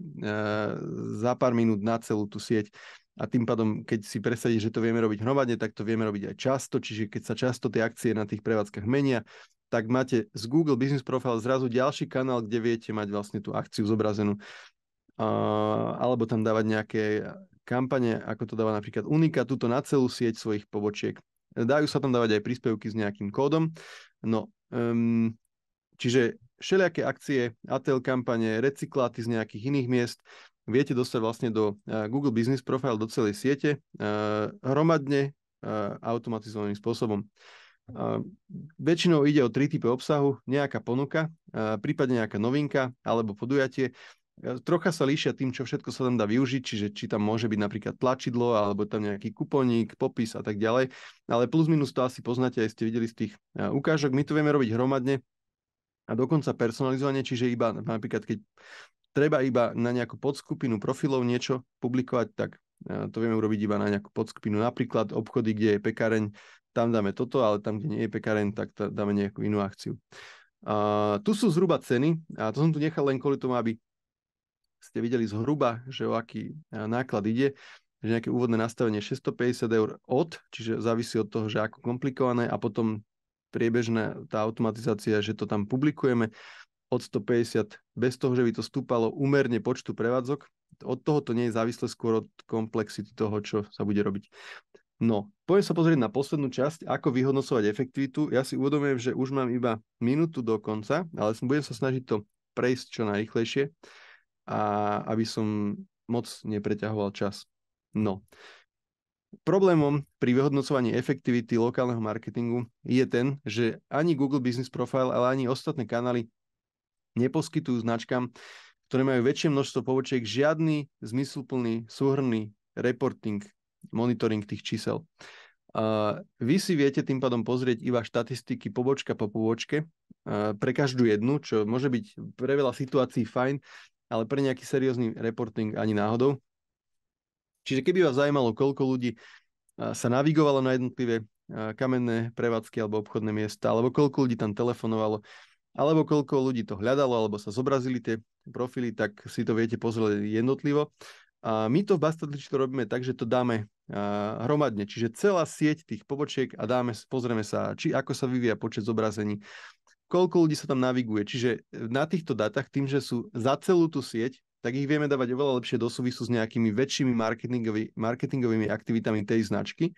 za pár minút na celú tú sieť. A tým pádom, keď si presadíš, že to vieme robiť hromadne, tak to vieme robiť aj často, čiže keď sa často tie akcie na tých prevádzkach menia, tak máte z Google Business Profile zrazu ďalší kanál, kde viete mať vlastne tú akciu zobrazenú. Uh, alebo tam dávať nejaké kampane, ako to dáva napríklad Unika, túto na celú sieť svojich pobočiek. Dajú sa tam dávať aj príspevky s nejakým kódom. No, um, čiže všelijaké akcie, ATL kampane, recykláty z nejakých iných miest, viete dostať vlastne do e, Google Business Profile, do celej siete, e, hromadne, e, automatizovaným spôsobom. Väčšinou ide o tri typy obsahu, nejaká ponuka, prípadne nejaká novinka alebo podujatie. Trocha sa líšia tým, čo všetko sa tam dá využiť, čiže či tam môže byť napríklad tlačidlo, alebo tam nejaký kuponík, popis a tak ďalej. Ale plus minus to asi poznáte, aj ste videli z tých ukážok. My to vieme robiť hromadne a dokonca personalizovanie, čiže iba napríklad, keď treba iba na nejakú podskupinu profilov niečo publikovať, tak to vieme urobiť iba na nejakú podskupinu. Napríklad obchody, kde je pekareň tam dáme toto, ale tam, kde nie je pekaren, tak dáme nejakú inú akciu. Uh, tu sú zhruba ceny a to som tu nechal len kvôli tomu, aby ste videli zhruba, že o aký e, náklad ide, že nejaké úvodné nastavenie 650 eur od, čiže závisí od toho, že ako komplikované a potom priebežná tá automatizácia, že to tam publikujeme od 150 bez toho, že by to stúpalo úmerne počtu prevádzok. Od toho to nie je závislé skôr od komplexity toho, čo sa bude robiť. No, poďme sa pozrieť na poslednú časť, ako vyhodnocovať efektivitu. Ja si uvedomujem, že už mám iba minútu do konca, ale budem sa snažiť to prejsť čo najrychlejšie, a aby som moc nepreťahoval čas. No, Problémom pri vyhodnocovaní efektivity lokálneho marketingu je ten, že ani Google Business Profile, ale ani ostatné kanály neposkytujú značkám, ktoré majú väčšie množstvo pobočiek, žiadny zmysluplný súhrný reporting monitoring tých čísel. Uh, vy si viete tým pádom pozrieť iba štatistiky pobočka po pobočke uh, pre každú jednu, čo môže byť pre veľa situácií fajn, ale pre nejaký seriózny reporting ani náhodou. Čiže keby vás zaujímalo, koľko ľudí uh, sa navigovalo na jednotlivé kamenné prevádzky alebo obchodné miesta, alebo koľko ľudí tam telefonovalo, alebo koľko ľudí to hľadalo, alebo sa zobrazili tie profily, tak si to viete pozrieť jednotlivo. A my to v Bastardliči to robíme tak, že to dáme hromadne, čiže celá sieť tých pobočiek a dáme, pozrieme sa, či ako sa vyvíja počet zobrazení, koľko ľudí sa tam naviguje. Čiže e, na týchto datách, tým, že sú za celú tú sieť, tak ich vieme dávať oveľa lepšie do súvisu s nejakými väčšími marketingovými aktivitami tej značky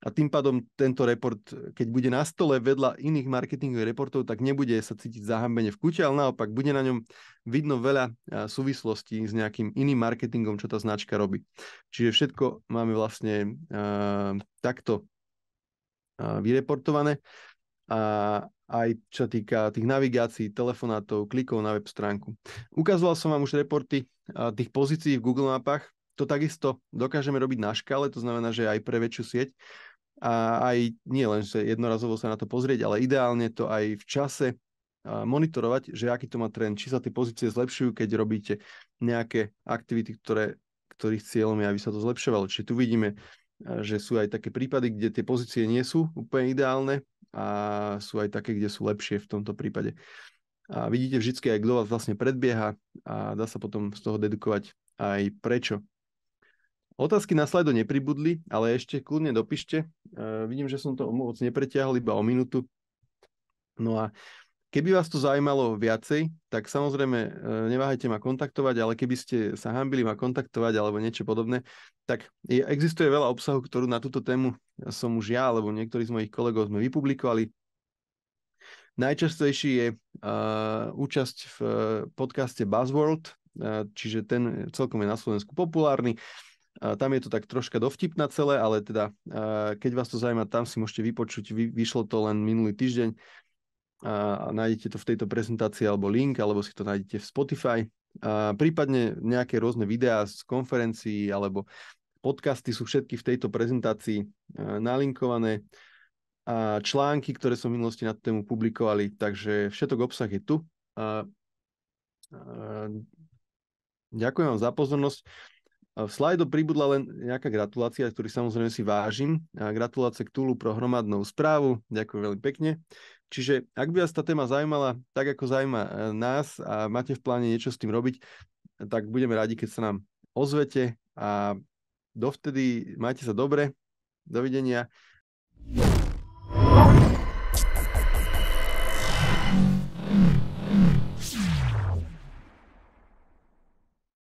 a tým pádom tento report, keď bude na stole vedľa iných marketingových reportov, tak nebude sa cítiť zahambene v kúte, ale naopak bude na ňom vidno veľa súvislostí s nejakým iným marketingom, čo tá značka robí. Čiže všetko máme vlastne uh, takto uh, vyreportované a aj čo týka tých navigácií, telefonátov, klikov na web stránku. Ukazoval som vám už reporty uh, tých pozícií v Google mapách, to takisto dokážeme robiť na škále, to znamená, že aj pre väčšiu sieť a aj nie len, že jednorazovo sa na to pozrieť, ale ideálne to aj v čase monitorovať, že aký to má trend, či sa tie pozície zlepšujú, keď robíte nejaké aktivity, ktoré, ktorých cieľom je, aby sa to zlepšovalo. Čiže tu vidíme, že sú aj také prípady, kde tie pozície nie sú úplne ideálne a sú aj také, kde sú lepšie v tomto prípade. A vidíte vždy aj, kto vás vlastne predbieha a dá sa potom z toho dedukovať aj prečo Otázky na slajdo nepribudli, ale ešte kľudne dopíšte. Uh, vidím, že som to moc nepretiahol, iba o minútu. No a keby vás to zaujímalo viacej, tak samozrejme e, neváhajte ma kontaktovať, ale keby ste sa hambili ma kontaktovať alebo niečo podobné, tak existuje veľa obsahu, ktorú na túto tému som už ja alebo niektorí z mojich kolegov sme vypublikovali. Najčastejší je uh, účasť v podcaste Buzzworld, uh, čiže ten celkom je na Slovensku populárny. Uh, tam je to tak troška dovtipná celé, ale teda keď vás to zaujíma, tam si môžete vypočuť. Vy, vyšlo to len minulý týždeň a nájdete to v tejto prezentácii alebo link, alebo si to nájdete v Spotify. A prípadne nejaké rôzne videá z konferencií alebo podcasty sú všetky v tejto prezentácii e, nalinkované a články, ktoré som v minulosti na tému publikovali, takže všetok obsah je tu. A, a, ďakujem vám za pozornosť. V slajdo pribudla len nejaká gratulácia, ktorý samozrejme si vážim. A gratulácie k Tulu pro hromadnú správu. Ďakujem veľmi pekne. Čiže ak by vás tá téma zaujímala, tak ako zaujíma e, nás a máte v pláne niečo s tým robiť, tak budeme radi, keď sa nám ozvete a dovtedy majte sa dobre. Dovidenia.